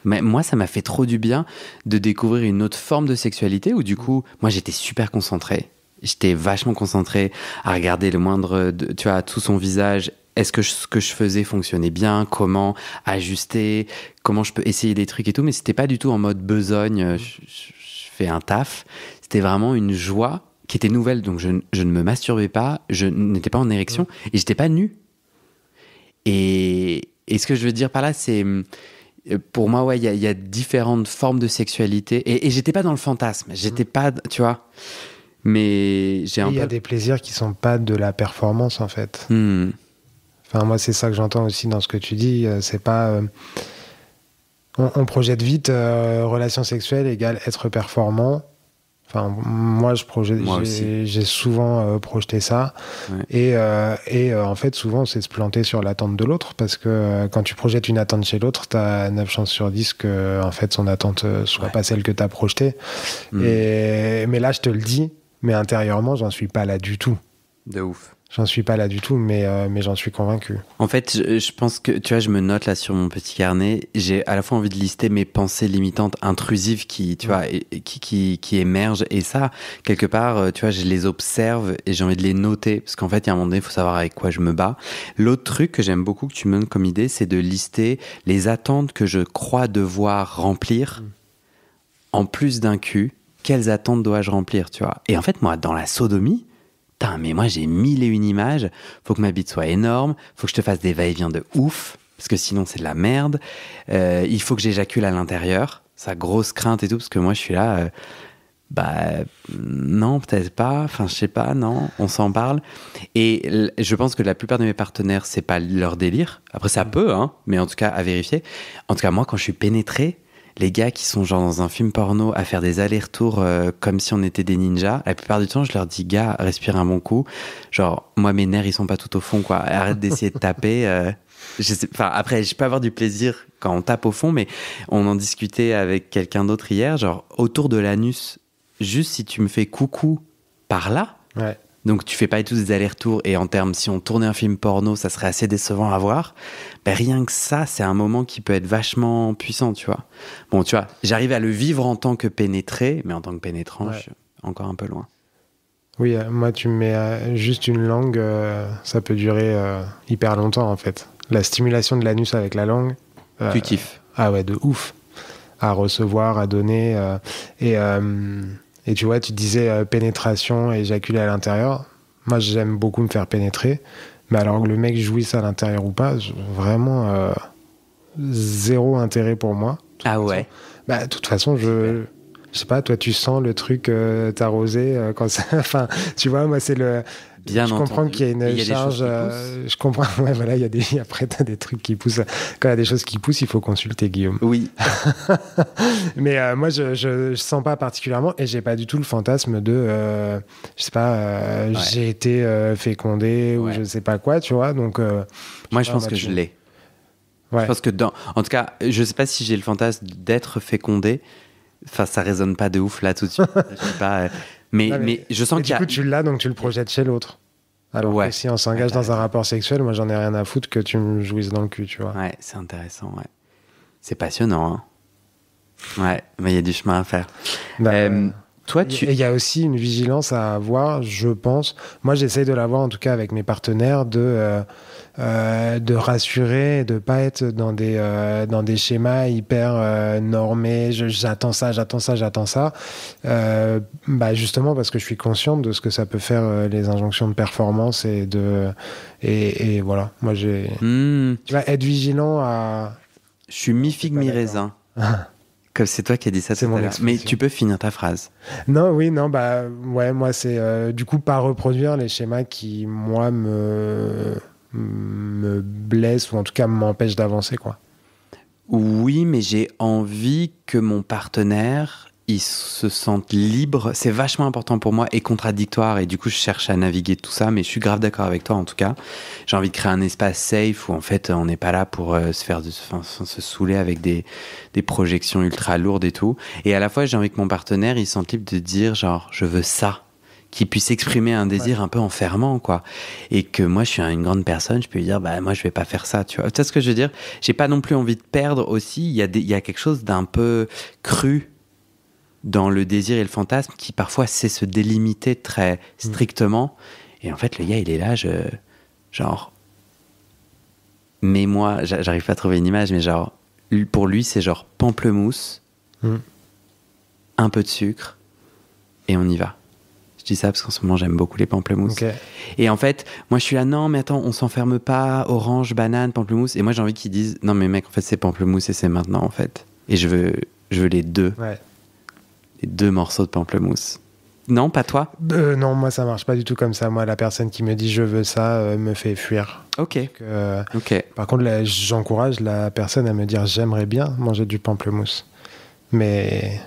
Mais moi, ça m'a fait trop du bien de découvrir une autre forme de sexualité où du mm. coup, moi, j'étais super concentré. J'étais vachement concentré à regarder le moindre, de, tu vois, tout son visage. Est-ce que ce que je faisais fonctionnait bien Comment ajuster Comment je peux essayer des trucs et tout Mais c'était pas du tout en mode besogne. Euh, mm. Je, fais un taf. C'était vraiment une joie qui était nouvelle. Donc je, ne me masturbais pas. Je n'étais pas en érection mm. et j'étais pas nu. Et, et ce que je veux dire par là, c'est hum, euh, pour moi, ouais, il y, a différentes formes de sexualité. Et, j'étais pas dans le fantasme, j'étais mm. pas, tu vois. Mais j'ai Il y a des plaisirs qui sont pas de la performance, en fait. Hmm. Enfin, moi, c'est ça que j'entends aussi dans ce que tu dis. Euh, c'est pas. Euh, on, projette vite relation sexuelle égale être performant moi, je j'ai souvent euh, projeté ça. Et, euh, euh, en fait, souvent, c'est se planter sur l'attente de l'autre parce que quand tu projettes une attente chez l'autre, tu as 9 chances sur 10 que en fait, son attente soit pas celle que tu as projetée. Hmm. Et, mais là, je te le dis, mais intérieurement, j'en suis pas là du tout. De ouf. J'en suis pas là du tout, mais, euh, mais j'en suis convaincu. En fait, je, pense que, tu vois, je me note là sur mon petit carnet, j'ai à la fois envie de lister mes pensées limitantes, intrusives qui, tu vois, qui, qui, émergent. Et ça, quelque part, euh, tu vois, je les observe et j'ai envie de les noter. Parce qu'en fait, il y a un moment donné, il faut savoir avec quoi je me bats. L'autre truc que j'aime beaucoup que tu me donnes comme idée, c'est de lister les attentes que je crois devoir remplir mm. en plus d'un cul. Quelles attentes dois-je remplir, tu vois Et en fait, moi, dans la sodomie, mais moi j'ai mille et une images, faut que ma bite soit énorme, faut que je te fasse des va-et-vient de ouf, parce que sinon c'est de la merde, euh, il faut que j'éjacule à l'intérieur, sa grosse crainte et tout, parce que moi je suis là, euh, bah non, peut-être pas, enfin je sais pas, non, on s'en parle. Et je pense que la plupart de mes partenaires, c'est pas leur délire, après ça mmh. peut, hein, mais en tout cas à vérifier. En tout cas, moi quand je suis pénétré, les gars qui sont genre dans un film porno à faire des allers-retours euh, comme si on était des ninjas, la plupart du temps, je leur dis, gars, respire un bon coup. Genre, moi, mes nerfs, ils sont pas tout au fond, quoi. Arrête d'essayer de taper. Euh, je après, je peux avoir du plaisir quand on tape au fond, mais on en discutait avec quelqu'un d'autre hier, genre, autour de l'anus, juste si tu me fais coucou par là, ouais donc tu fais pas tous des allers-retours et en termes si on tournait un film porno ça serait assez décevant à voir ben, rien que ça c'est un moment qui peut être vachement puissant tu vois bon tu vois j'arrive à le vivre en tant que pénétré mais en tant que pénétrant je suis encore un peu loin oui euh, moi tu me mets euh, juste une langue euh, ça peut durer hyper longtemps en fait la stimulation de l'anus avec la langue tu kiffes ah ouais de ouf à recevoir à donner et et tu vois, tu disais euh, pénétration et éjaculer à l'intérieur. Moi, j'aime beaucoup me faire pénétrer. Mais alors que le mec jouisse à l'intérieur ou pas, vraiment euh, zéro intérêt pour moi. Ah ouais Bah, de toute façon, je. Je sais pas, toi, tu sens le truc euh, t'arroser quand ça. <laughs> enfin, tu vois, moi, c'est le je comprends qu'il y a une charge. Euh, je comprends. <laughs> Ouais, voilà, il y a des. Après, des trucs qui poussent. Quand il y a des choses qui poussent, il faut consulter Guillaume. Oui. <laughs> Mais euh, moi, je, je, sens pas particulièrement, et j'ai pas du tout le fantasme de, Je euh, je sais pas, j'ai été fécondé ou je sais pas quoi, tu vois. Donc. moi, je pense bah, que je l'ai. Je pense que dans, en tout cas, je sais pas si j'ai le fantasme d'être fécondé. Enfin, ça résonne pas de ouf là tout de suite. <laughs> je sais pas. Mais, je sens qu'il Du coup, tu l'as, donc tu le projettes chez l'autre. Alors ouais. si on s'engage dans un rapport sexuel, moi j'en ai rien à foutre que tu me jouisses dans le cul, tu vois. Ouais, c'est intéressant, ouais. C'est passionnant, hein. Ouais, mais il y a du chemin à faire. Bah, euh, toi, tu. Il y a aussi une vigilance à avoir, je pense. Moi, j'essaye de l'avoir, en tout cas, avec mes partenaires, de. Euh, euh, de rassurer de pas être dans des, euh, dans des schémas hyper euh, normés, j'attends ça, j'attends ça, j'attends ça. bah justement parce que je suis consciente de ce que ça peut faire les injonctions de performance et de. Et, voilà, moi j'ai. Hmm. Tu vois, être vigilant à. Je suis mi-figue, mi-raisin. Comme <laughs> c'est toi qui as dit ça c'est mon ex. Mais tu peux finir ta phrase. Non, oui, non, bah ouais, moi c'est du coup pas reproduire les schémas qui, moi, me me blesse ou en tout cas m'empêche d'avancer quoi. Oui, mais j'ai envie que mon partenaire il se sente libre. C'est vachement important pour moi et contradictoire. Et du coup, je cherche à naviguer tout ça, mais je suis grave d'accord avec toi en tout cas. J'ai envie de créer un espace safe où en fait on n'est pas là pour euh, se faire se saouler avec des, des projections ultra lourdes et tout. Et à la fois, j'ai envie que mon partenaire il se sente libre de dire genre je veux ça qui puisse exprimer un désir un peu enfermant, quoi. Et que moi, je suis une grande personne, je peux lui dire, bah, moi, je vais pas faire ça, tu vois. Tu ce que je veux dire? J'ai pas non plus envie de perdre aussi. Il y a, il y a quelque chose d'un peu cru dans le désir et le fantasme qui parfois sait se délimiter très mm. strictement. Et en fait, le gars, il est là, genre, mais moi, j'arrive pas à trouver une image, mais genre, pour lui, c'est genre pamplemousse, mm. un peu de sucre, et on y va. Je dis ça parce qu'en ce moment, j'aime beaucoup les pamplemousses. Et en fait, moi, je suis là, non, mais attends, on s'enferme pas, orange, banane, pamplemousse. Et moi, j'ai envie qu'ils disent, non, mais mec, en fait, c'est pamplemousse et c'est maintenant, en fait. Et je veux, je veux les deux. Les deux morceaux de pamplemousse. Non, pas toi euh, Non, moi, ça marche pas du tout comme ça. Moi, la personne qui me dit je veux ça euh, me fait fuir. Ok. Donc, euh, Par contre, j'encourage la personne à me dire j'aimerais bien manger du pamplemousse. Mais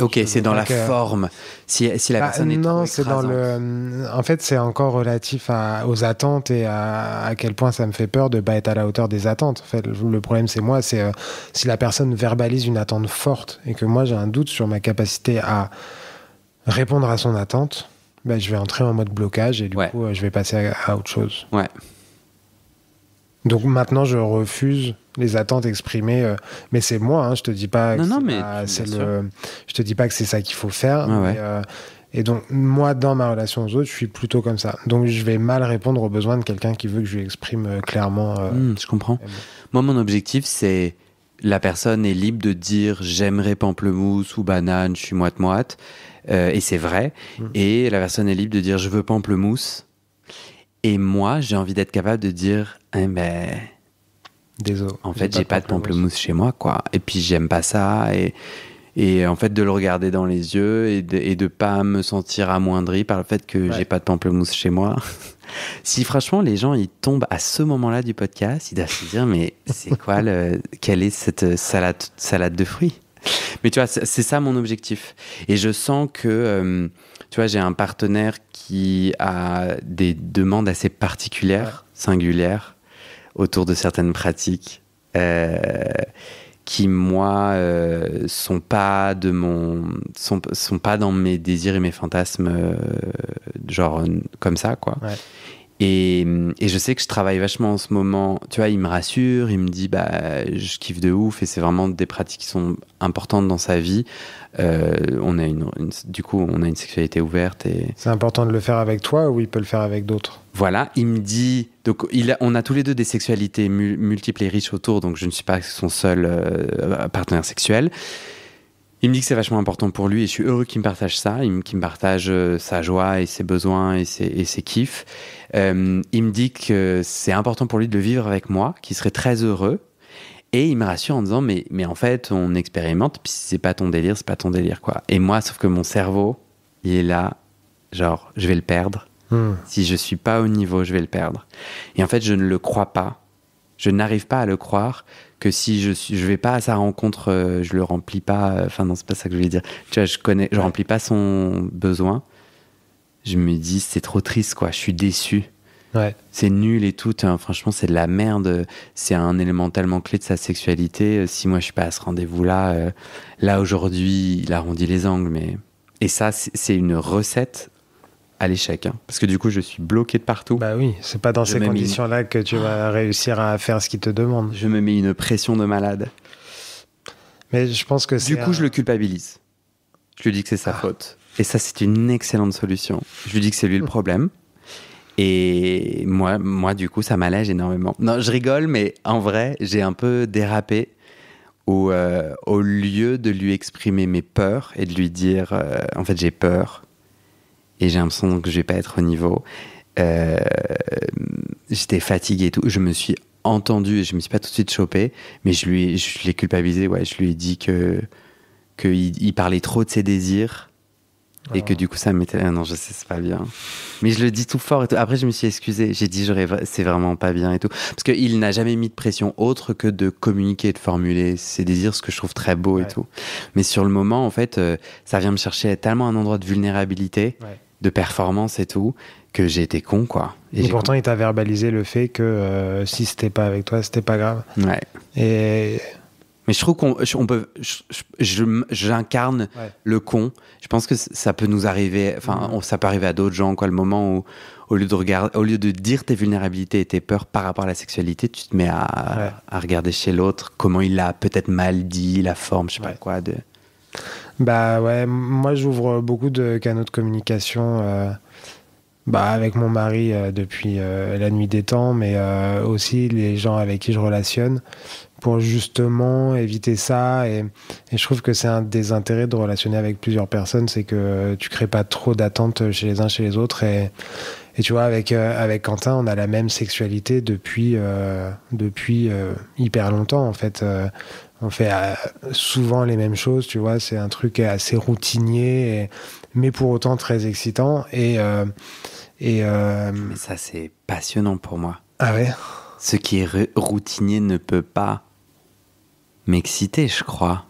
Ok, c'est dans la forme. Si, la ah, personne est non, c'est dans le. En fait, c'est encore relatif aux attentes et à, à, quel point ça me fait peur de pas être à la hauteur des attentes. En fait, le problème, c'est moi, c'est euh, si la personne verbalise une attente forte et que moi j'ai un doute sur ma capacité à répondre à son attente, bah, je vais entrer en mode blocage et du coup, euh, je vais passer à, à autre chose. Ouais. Donc maintenant, je refuse les attentes exprimées. Euh, mais c'est moi, hein, je te dis pas. je te dis pas que c'est ça qu'il faut faire. Euh, et donc moi, dans ma relation aux autres, je suis plutôt comme ça. Donc je vais mal répondre aux besoins de quelqu'un qui veut que je lui exprime euh, clairement. Hmm, je comprends. Moi, mon objectif, c'est la personne est libre de dire j'aimerais pamplemousse ou banane, je suis moite moite, et c'est vrai. Hmm. Et la personne est libre de dire je veux pamplemousse. Et moi, j'ai envie d'être capable de dire, eh ben, en fait, j'ai pas, de pamplemousse chez moi, quoi. Et puis j'aime pas ça. Et, en fait, de le regarder dans les yeux et de, pas me sentir amoindri par le fait que j'ai pas de pamplemousse chez moi. <laughs> si franchement, les gens ils tombent à ce moment-là du podcast, ils doivent se dire mais c'est quoi <laughs> quelle est cette salade, de fruits mais tu vois, c'est ça mon objectif. Et je sens que, euh, tu vois, j'ai un partenaire qui a des demandes assez particulières, singulières, autour de certaines pratiques euh, qui, moi, euh, sont pas de mon, sont, sont, pas dans mes désirs et mes fantasmes, euh, genre comme ça, quoi. Ouais. Mm, et, je sais que je travaille vachement en ce moment. Tu vois, il me rassure, il me dit bah je kiffe de ouf et c'est vraiment des pratiques qui sont importantes dans sa vie. Euh, on a une, du coup on a une sexualité ouverte et c'est important de le faire avec toi ou il peut le faire avec d'autres. Voilà, il me dit donc on a tous les deux des sexualités multiples et riches autour donc je ne suis pas son seul euh, partenaire sexuel. Il me dit que c'est vachement important pour lui et je suis heureux qu'il me partage ça, qu'il me partage euh, sa joie et ses besoins et ses, kiffs. Euh, il me dit que c'est important pour lui de le vivre avec moi, qu'il serait très heureux. Et il me rassure en disant mais, mais en fait on expérimente, puis si c'est pas ton délire, c'est pas ton délire quoi. Et moi, sauf que mon cerveau, il est là, genre je vais le perdre. Hmm. Si je suis pas au niveau, je vais le perdre. Et en fait, je ne le crois pas. Je n'arrive pas à le croire que si je suis, je vais pas à sa rencontre, euh, je le remplis pas. Euh, enfin non, c'est pas ça que je voulais dire. je connais, je remplis pas son besoin. Je me dis c'est trop triste quoi. Je suis déçu. C'est nul et tout. Hein. franchement, c'est de la merde. C'est un élément tellement clé de sa sexualité. Euh, si moi je suis pas à ce rendez-vous là, là aujourd'hui, il arrondit les angles, mais et ça c'est une recette à l'échec. Hein. Parce que du coup, je suis bloqué de partout. Bah oui, c'est pas dans ces conditions-là que tu vas ah. réussir à faire ce qu'il te demande Je me mets une pression de malade. Mais je pense que Du coup, je le culpabilise. Je lui dis que c'est sa ah. faute. Et ça, c'est une excellente solution. Je lui dis que c'est lui le problème. Et moi, moi du coup, ça m'allège énormément. Non, je rigole, mais en vrai, j'ai un peu dérapé euh, au lieu de lui exprimer mes peurs et de lui dire euh, en fait, j'ai peur et j'ai l'impression que je vais pas être au niveau. Euh, j'étais fatigué et tout. Je me suis entendu et je me suis pas tout de suite chopé, mais je lui, je l'ai culpabilisé. Ouais, je lui ai dit que qu'il parlait trop de ses désirs et que ah. du coup ça m'était ah non je sais c'est pas bien mais je le dis tout fort et après je me suis excusé j'ai dit c'est vraiment pas bien et tout parce qu'il n'a jamais mis de pression autre que de communiquer de formuler ses désirs ce que je trouve très beau et tout mais sur le moment en fait euh, ça vient me chercher tellement un endroit de vulnérabilité ouais de performance et tout, que j'ai été con, quoi. Et, pourtant, il t'a verbalisé le fait que euh, si c'était pas avec toi, c'était pas grave. Ouais. Et. Mais je trouve qu'on on peut. J'incarne le con. Je pense que ça peut nous arriver. Enfin, mm. ça peut arriver à d'autres gens, quoi. Le moment où, au lieu de, regarder, au lieu de dire tes vulnérabilités et tes peurs par rapport à la sexualité, tu te mets à, regarder chez l'autre comment il a peut-être mal dit, la forme, je sais pas quoi. De... Bah ouais, moi j'ouvre beaucoup de canaux de communication euh, bah, avec mon mari euh, depuis euh, la nuit des temps, mais aussi les gens avec qui je relationne pour justement éviter ça. Et, je trouve que c'est un des intérêts de relationner avec plusieurs personnes, c'est que tu crées pas trop d'attentes chez les uns, chez les autres. Et, et tu vois, avec, Quentin, on a la même sexualité depuis, depuis hyper longtemps en fait on fait euh, souvent les mêmes choses, tu vois, c'est un truc assez routinier, mais pour autant très excitant. Et, euh, euh, ça, c'est passionnant pour moi. Ah ouais Ce qui est routinier ne peut pas m'exciter, je crois.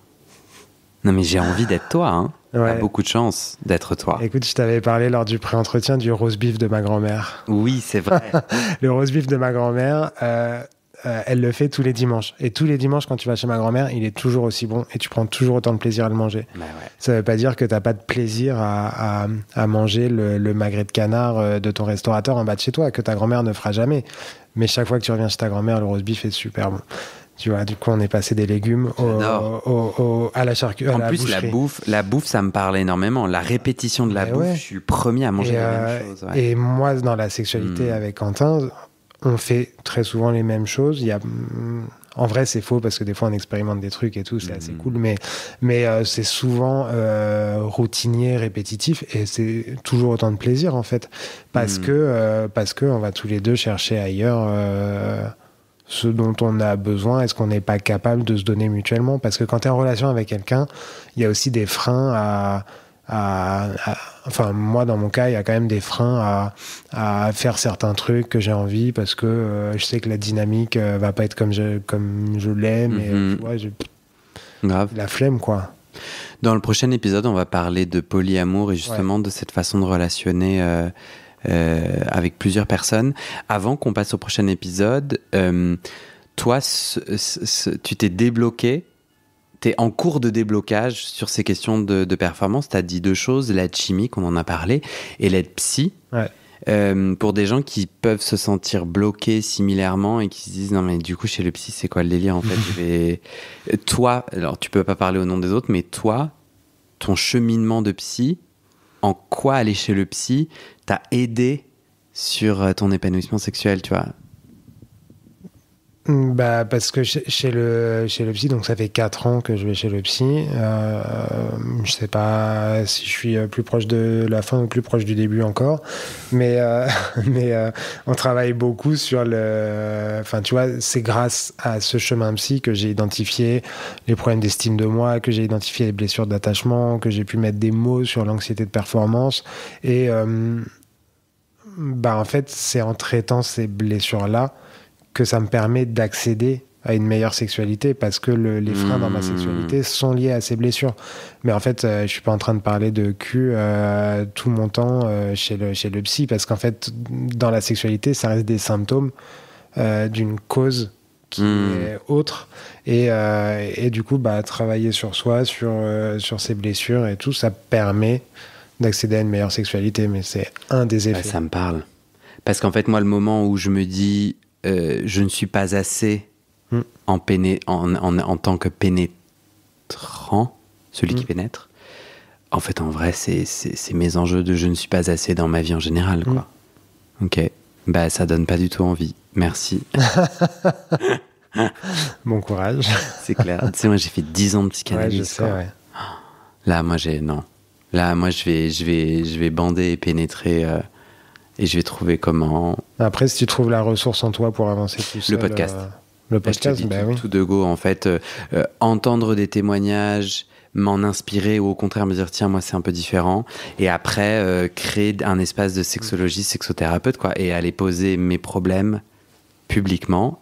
Non, mais j'ai envie d'être toi, hein. A beaucoup de chance d'être toi. Écoute, je t'avais parlé lors du pré-entretien du rose beef de ma grand-mère. Oui, c'est vrai. <laughs> le rose beef de ma grand-mère, euh, elle le fait tous les dimanches. Et tous les dimanches, quand tu vas chez ma grand-mère, il est toujours aussi bon et tu prends toujours autant de plaisir à le manger. Bah ça ne veut pas dire que tu n'as pas de plaisir à, manger le, magret de canard euh, de ton restaurateur en bas de chez toi, que ta grand-mère ne fera jamais. Mais chaque fois que tu reviens chez ta grand-mère, le roast beef est super bon. Tu vois, du coup, on est passé des légumes au, à la charcuterie. En plus, la bouffe, la bouffe, ça me parle énormément. La répétition de la bouffe, je suis premier à manger et la même euh, chose. Et moi, dans la sexualité hmm. avec Quentin, on fait très souvent les mêmes choses. Il y a, mm, en vrai, c'est faux parce que des fois on expérimente des trucs et tout, c'est assez mhm. cool, mais, mais euh, c'est souvent euh, routinier, répétitif et c'est toujours autant de plaisir en fait. Parce, mhm. que, euh, parce que on va tous les deux chercher ailleurs ce dont on a besoin Est-ce qu'on n'est pas capable de se donner mutuellement Parce que quand tu es en relation avec quelqu'un, il y a aussi des freins à enfin moi dans mon cas il y a quand même des freins à, faire certains trucs que j'ai envie parce que euh, je sais que la dynamique euh, va pas être comme je comme je l'aime mhm. la flemme quoi dans le prochain épisode on va parler de polyamour et justement de cette façon de relationner euh, avec plusieurs personnes. Avant qu'on passe au prochain épisode, toi, tu t'es débloqué tu en cours de déblocage sur ces questions de, performance. Tu as dit deux choses, l'aide chimique, on en a parlé, et l'aide psy. Euh, pour des gens qui peuvent se sentir bloqués similairement et qui se disent non mais du coup chez le psy c'est quoi le délire en fait <laughs> toi alors tu peux pas parler au nom des autres mais toi ton cheminement de psy en quoi aller chez le psy t'a aidé sur euh, ton épanouissement sexuel tu vois Mm, bah, Parce que chez, le, chez le psy, donc ça fait 4 ans que je vais chez le psy. Euh, je sais pas si je suis euh, plus proche de la fin ou plus proche du début encore, mais, euh, <laughs> mais euh, on travaille beaucoup sur le. Enfin, tu vois, c'est grâce à ce chemin psy que j'ai identifié les problèmes d'estime de moi, que j'ai identifié les blessures d'attachement, que j'ai pu mettre des mots sur l'anxiété de performance. Et. bah en fait, c'est en traitant ces blessures-là que ça me permet d'accéder à une meilleure sexualité parce que les freins dans ma mmh. sexualité sont liés à ces blessures. Mais en fait, euh, je suis pas en train de parler de cul euh, tout mon temps euh, chez, le, chez le psy parce qu'en fait, dans la sexualité, ça reste des symptômes d'une cause qui mmh. est autre. Et, et, du coup, bah, travailler sur soi, sur, sur ses blessures et tout, ça permet d'accéder à une meilleure sexualité. Mais c'est un des ah, effets. ça me parle. Parce qu'en fait, moi, le moment où je me dis euh, je ne suis pas assez hmm. en, péné en, tant que pénétrant, celui qui hmm. pénètre. En fait, en vrai, c'est mes enjeux de je ne suis pas assez dans ma vie en général. Hmm. Quoi. Ok. Bah, ça donne pas du tout envie. Merci. <laughs> bon courage. <laughs> c'est clair. tu sais, moi, j'ai fait 10 ans de psychanalyse. Ouais, je sais, Là, moi, j'ai. Non. Là, moi, je vais, je vais, je vais bander et pénétrer. Euh, et je vais trouver comment. Après, si tu trouves la ressource en toi pour avancer tout seul. Euh, le podcast. le podcast, c'est tout, de go, en fait. Euh, euh, entendre des témoignages, m'en inspirer ou au contraire me dire tiens moi c'est un peu différent et après créer un espace de sexologie sexothérapeute quoi et aller poser mes problèmes publiquement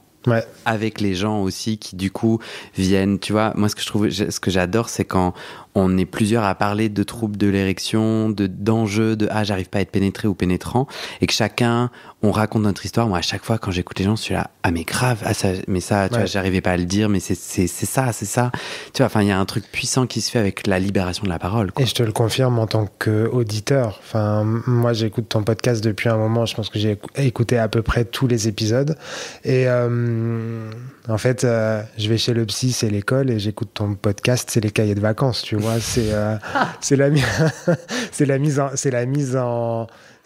avec les gens aussi qui du coup viennent, tu vois. Moi, ce que je trouve, ce que j'adore, c'est quand on est plusieurs à parler de troubles de l'érection, de d'enjeux, de ah j'arrive pas à être pénétré ou pénétrant, et que chacun on raconte notre histoire. Moi, à chaque fois quand j'écoute les gens, je suis là ah mais grave, ah, ça, mais ça, tu vois, j'arrivais pas à le dire, mais c'est c'est ça, c'est ça. Tu vois, enfin il y a un truc puissant qui se fait avec la libération de la parole. Quoi. Et je te le confirme en tant qu'auditeur. Enfin moi j'écoute ton podcast depuis un moment. Je pense que j'ai écouté à peu près tous les épisodes et euh, en fait, euh, je vais chez le psy, c'est l'école, et j'écoute ton podcast, c'est les cahiers de vacances, tu vois. C'est euh, <laughs> <laughs> c'est la, mise en c'est la mise en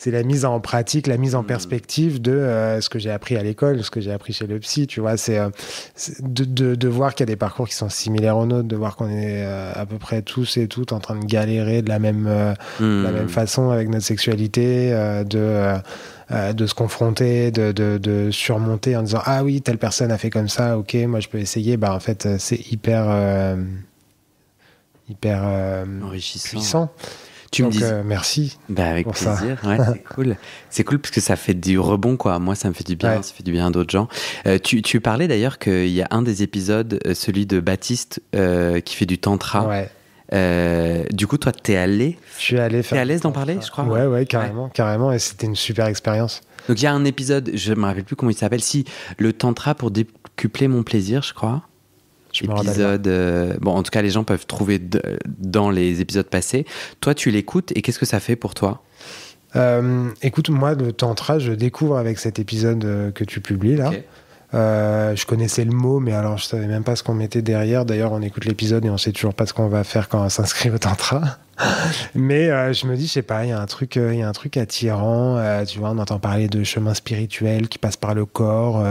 c'est la mise en pratique, la mise en hmm. perspective de euh, ce que j'ai appris à l'école, ce que j'ai appris chez le psy, tu vois. C'est de, de, voir qu'il y a des parcours qui sont similaires aux nôtres, de voir qu'on est à peu près tous et toutes en train de galérer de la même, de la hmm. même façon avec notre sexualité, de euh, de se confronter, de, de, de, surmonter en disant ah oui telle personne a fait comme ça, ok moi je peux essayer. Bah en fait c'est hyper euh, hyper euh, enrichissant. Puissant. Tu Donc, me dis... merci. Bah, avec plaisir. <laughs> Ouais, c'est cool. C'est cool parce que ça fait du rebond quoi. Moi ça me fait du bien, ça fait du bien à d'autres gens. Tu, tu, parlais d'ailleurs qu'il y a un des épisodes, celui de Baptiste qui fait du tantra. Ouais euh, du coup, toi, t'es allé Tu es allé faire. à l'aise d'en parler, je crois Ouais, ouais, carrément, carrément. Et c'était une super expérience. Donc, il y a un épisode, je me rappelle plus comment il s'appelle, si le Tantra pour décupler mon plaisir, je crois. épisode. Euh, bon, en tout cas, les gens peuvent trouver dans les épisodes passés. Toi, tu l'écoutes et qu'est-ce que ça fait pour toi euh, Écoute, moi, le Tantra, je découvre avec cet épisode que tu publies là. Euh, je connaissais le mot, mais alors je savais même pas ce qu'on mettait derrière. D'ailleurs, on écoute l'épisode et on sait toujours pas ce qu'on va faire quand on s'inscrit au tantra. <laughs> mais euh, je me dis, je sais pas, il y a un truc, euh, il y a un truc attirant. tu vois, on entend parler de chemin spirituel qui passe par le corps,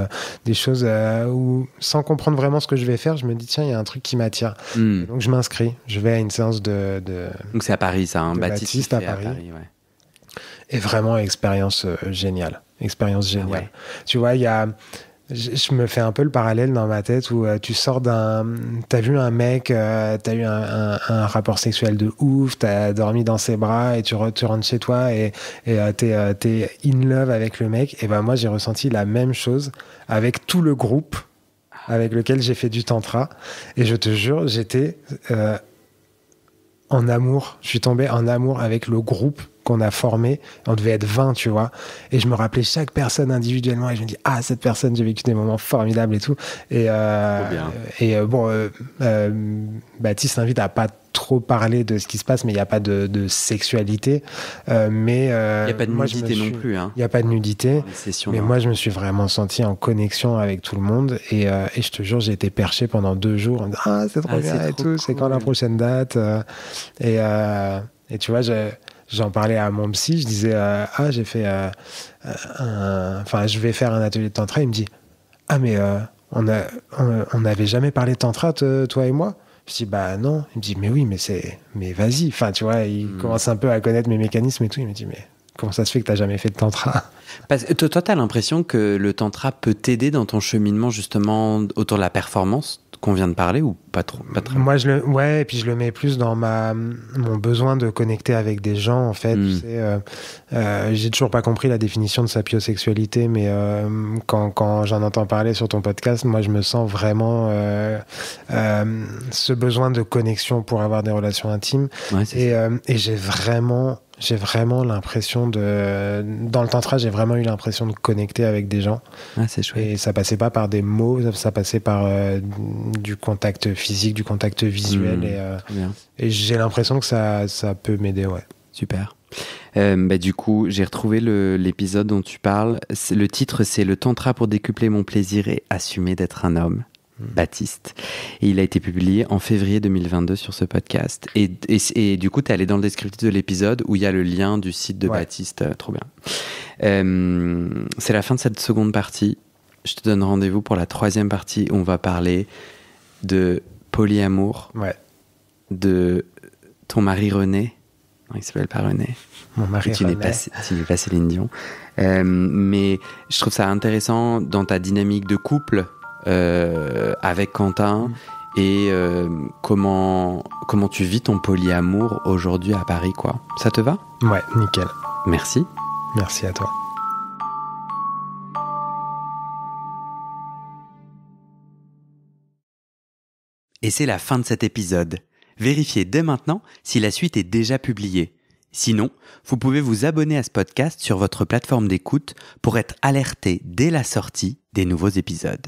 des choses où, sans comprendre vraiment ce que je vais faire, je me dis tiens, il y a un truc qui m'attire. Hmm. Donc je m'inscris. Je vais à une séance de. Donc c'est à Paris, ça, hein, Baptiste, à Paris. ouais. Et vraiment expérience géniale expérience géniale. Tu vois, il y a, je me fais un peu le parallèle dans ma tête où euh, tu sors d'un. T'as vu un mec, tu euh, t'as eu un, rapport sexuel de ouf, t'as dormi dans ses bras et tu, rentres chez toi et euh, t'es in love avec le mec. Et ben moi, j'ai ressenti la même chose avec tout le groupe avec lequel j'ai fait du tantra. Et je te jure, j'étais en amour. Je suis tombé en amour avec le groupe qu'on a formé. On devait être 20, tu vois. Et je me rappelais chaque personne individuellement et je me dis, ah, cette personne, j'ai vécu des moments formidables et tout. Et, euh, et euh, bon, euh, Baptiste invite à pas trop parler de ce qui se passe, mais il n'y a pas de, sexualité. mais il n'y a pas de moi, nudité non plus. Hein. Il n'y a pas de nudité. mais moi, je me suis vraiment senti en connexion avec tout le monde. Et, je te jure, j'ai été perché pendant deux jours. En disant, ah, c'est trop ah, bien et tout. C'est quand la prochaine date Et, et tu vois, je j'en parlais à mon psy, je disais euh, ah j'ai fait euh, euh, un... enfin je vais faire un atelier de tantra, il me dit ah mais on a on n'avait jamais parlé de tantra toi et moi. Je dis bah non, il me dit mais oui mais c'est mais vas-y, enfin tu vois il hmm. commence un peu à connaître mes mécanismes et tout, il me dit mais comment ça se fait que tu n'as jamais fait de tantra Toi, tu as l'impression que le tantra peut t'aider dans ton cheminement justement autour de la performance qu'on vient de parler ou pas trop, Moi, je le, ouais, et puis je le mets plus dans ma, mon besoin de connecter avec des gens, en fait. Hmm. Tu sais, euh, euh, j'ai toujours pas compris la définition de sapiosexualité, mais euh, quand, quand j'en entends parler sur ton podcast, moi, je me sens vraiment ce besoin de connexion pour avoir des relations intimes. et, et j'ai vraiment j'ai vraiment l'impression de. Dans le tantra, j'ai vraiment eu l'impression de connecter avec des gens. Ah, c'est chouette. Et ça passait pas par des mots, ça passait par euh, du contact physique, du contact visuel. Mmh. et, euh, et j'ai l'impression que ça, ça peut m'aider, ouais. Super. Euh, bah, du coup, j'ai retrouvé l'épisode dont tu parles. Le titre, c'est Le tantra pour décupler mon plaisir et assumer d'être un homme. Baptiste. Et il a été publié en février 2022 sur ce podcast. Et, du coup, tu es allé dans le descriptif de l'épisode où il y a le lien du site de Baptiste. Euh, trop bien. Euh, c'est la fin de cette seconde partie. Je te donne rendez-vous pour la troisième partie où on va parler de polyamour, de ton mari René. Non, il s'appelle pas René. Mon mari René. tu n'es pas Céline Dion. Euh, mais je trouve ça intéressant dans ta dynamique de couple euh, avec Quentin mm. et euh, comment, comment tu vis ton polyamour aujourd'hui à Paris, quoi. Ça te va Ouais, nickel. Merci. Merci à toi. Et c'est la fin de cet épisode. Vérifiez dès maintenant si la suite est déjà publiée. Sinon, vous pouvez vous abonner à ce podcast sur votre plateforme d'écoute pour être alerté dès la sortie des nouveaux épisodes.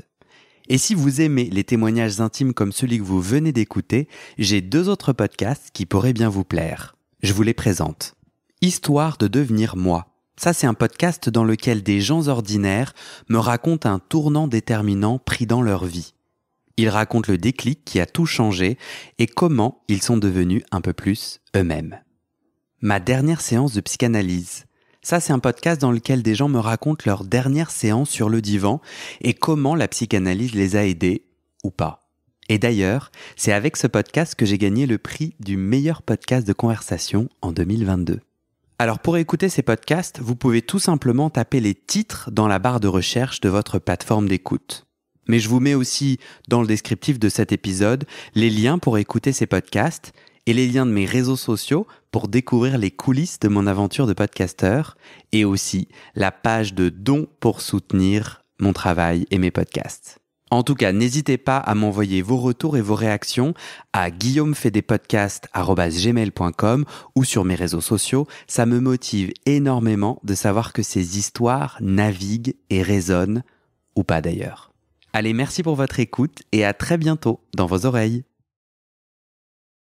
Et si vous aimez les témoignages intimes comme celui que vous venez d'écouter, j'ai deux autres podcasts qui pourraient bien vous plaire. Je vous les présente. Histoire de devenir moi. Ça, c'est un podcast dans lequel des gens ordinaires me racontent un tournant déterminant pris dans leur vie. Ils racontent le déclic qui a tout changé et comment ils sont devenus un peu plus eux-mêmes. Ma dernière séance de psychanalyse ça, c'est un podcast dans lequel des gens me racontent leur dernière séance sur le divan et comment la psychanalyse les a aidés ou pas. Et d'ailleurs, c'est avec ce podcast que j'ai gagné le prix du meilleur podcast de conversation en 2022. Alors pour écouter ces podcasts, vous pouvez tout simplement taper les titres dans la barre de recherche de votre plateforme d'écoute. Mais je vous mets aussi dans le descriptif de cet épisode les liens pour écouter ces podcasts et les liens de mes réseaux sociaux pour découvrir les coulisses de mon aventure de podcasteur et aussi la page de dons pour soutenir mon travail et mes podcasts. En tout cas, n'hésitez pas à m'envoyer vos retours et vos réactions à guillaumefedepodcast.com ou sur mes réseaux sociaux. Ça me motive énormément de savoir que ces histoires naviguent et résonnent, ou pas d'ailleurs. Allez, merci pour votre écoute et à très bientôt dans vos oreilles.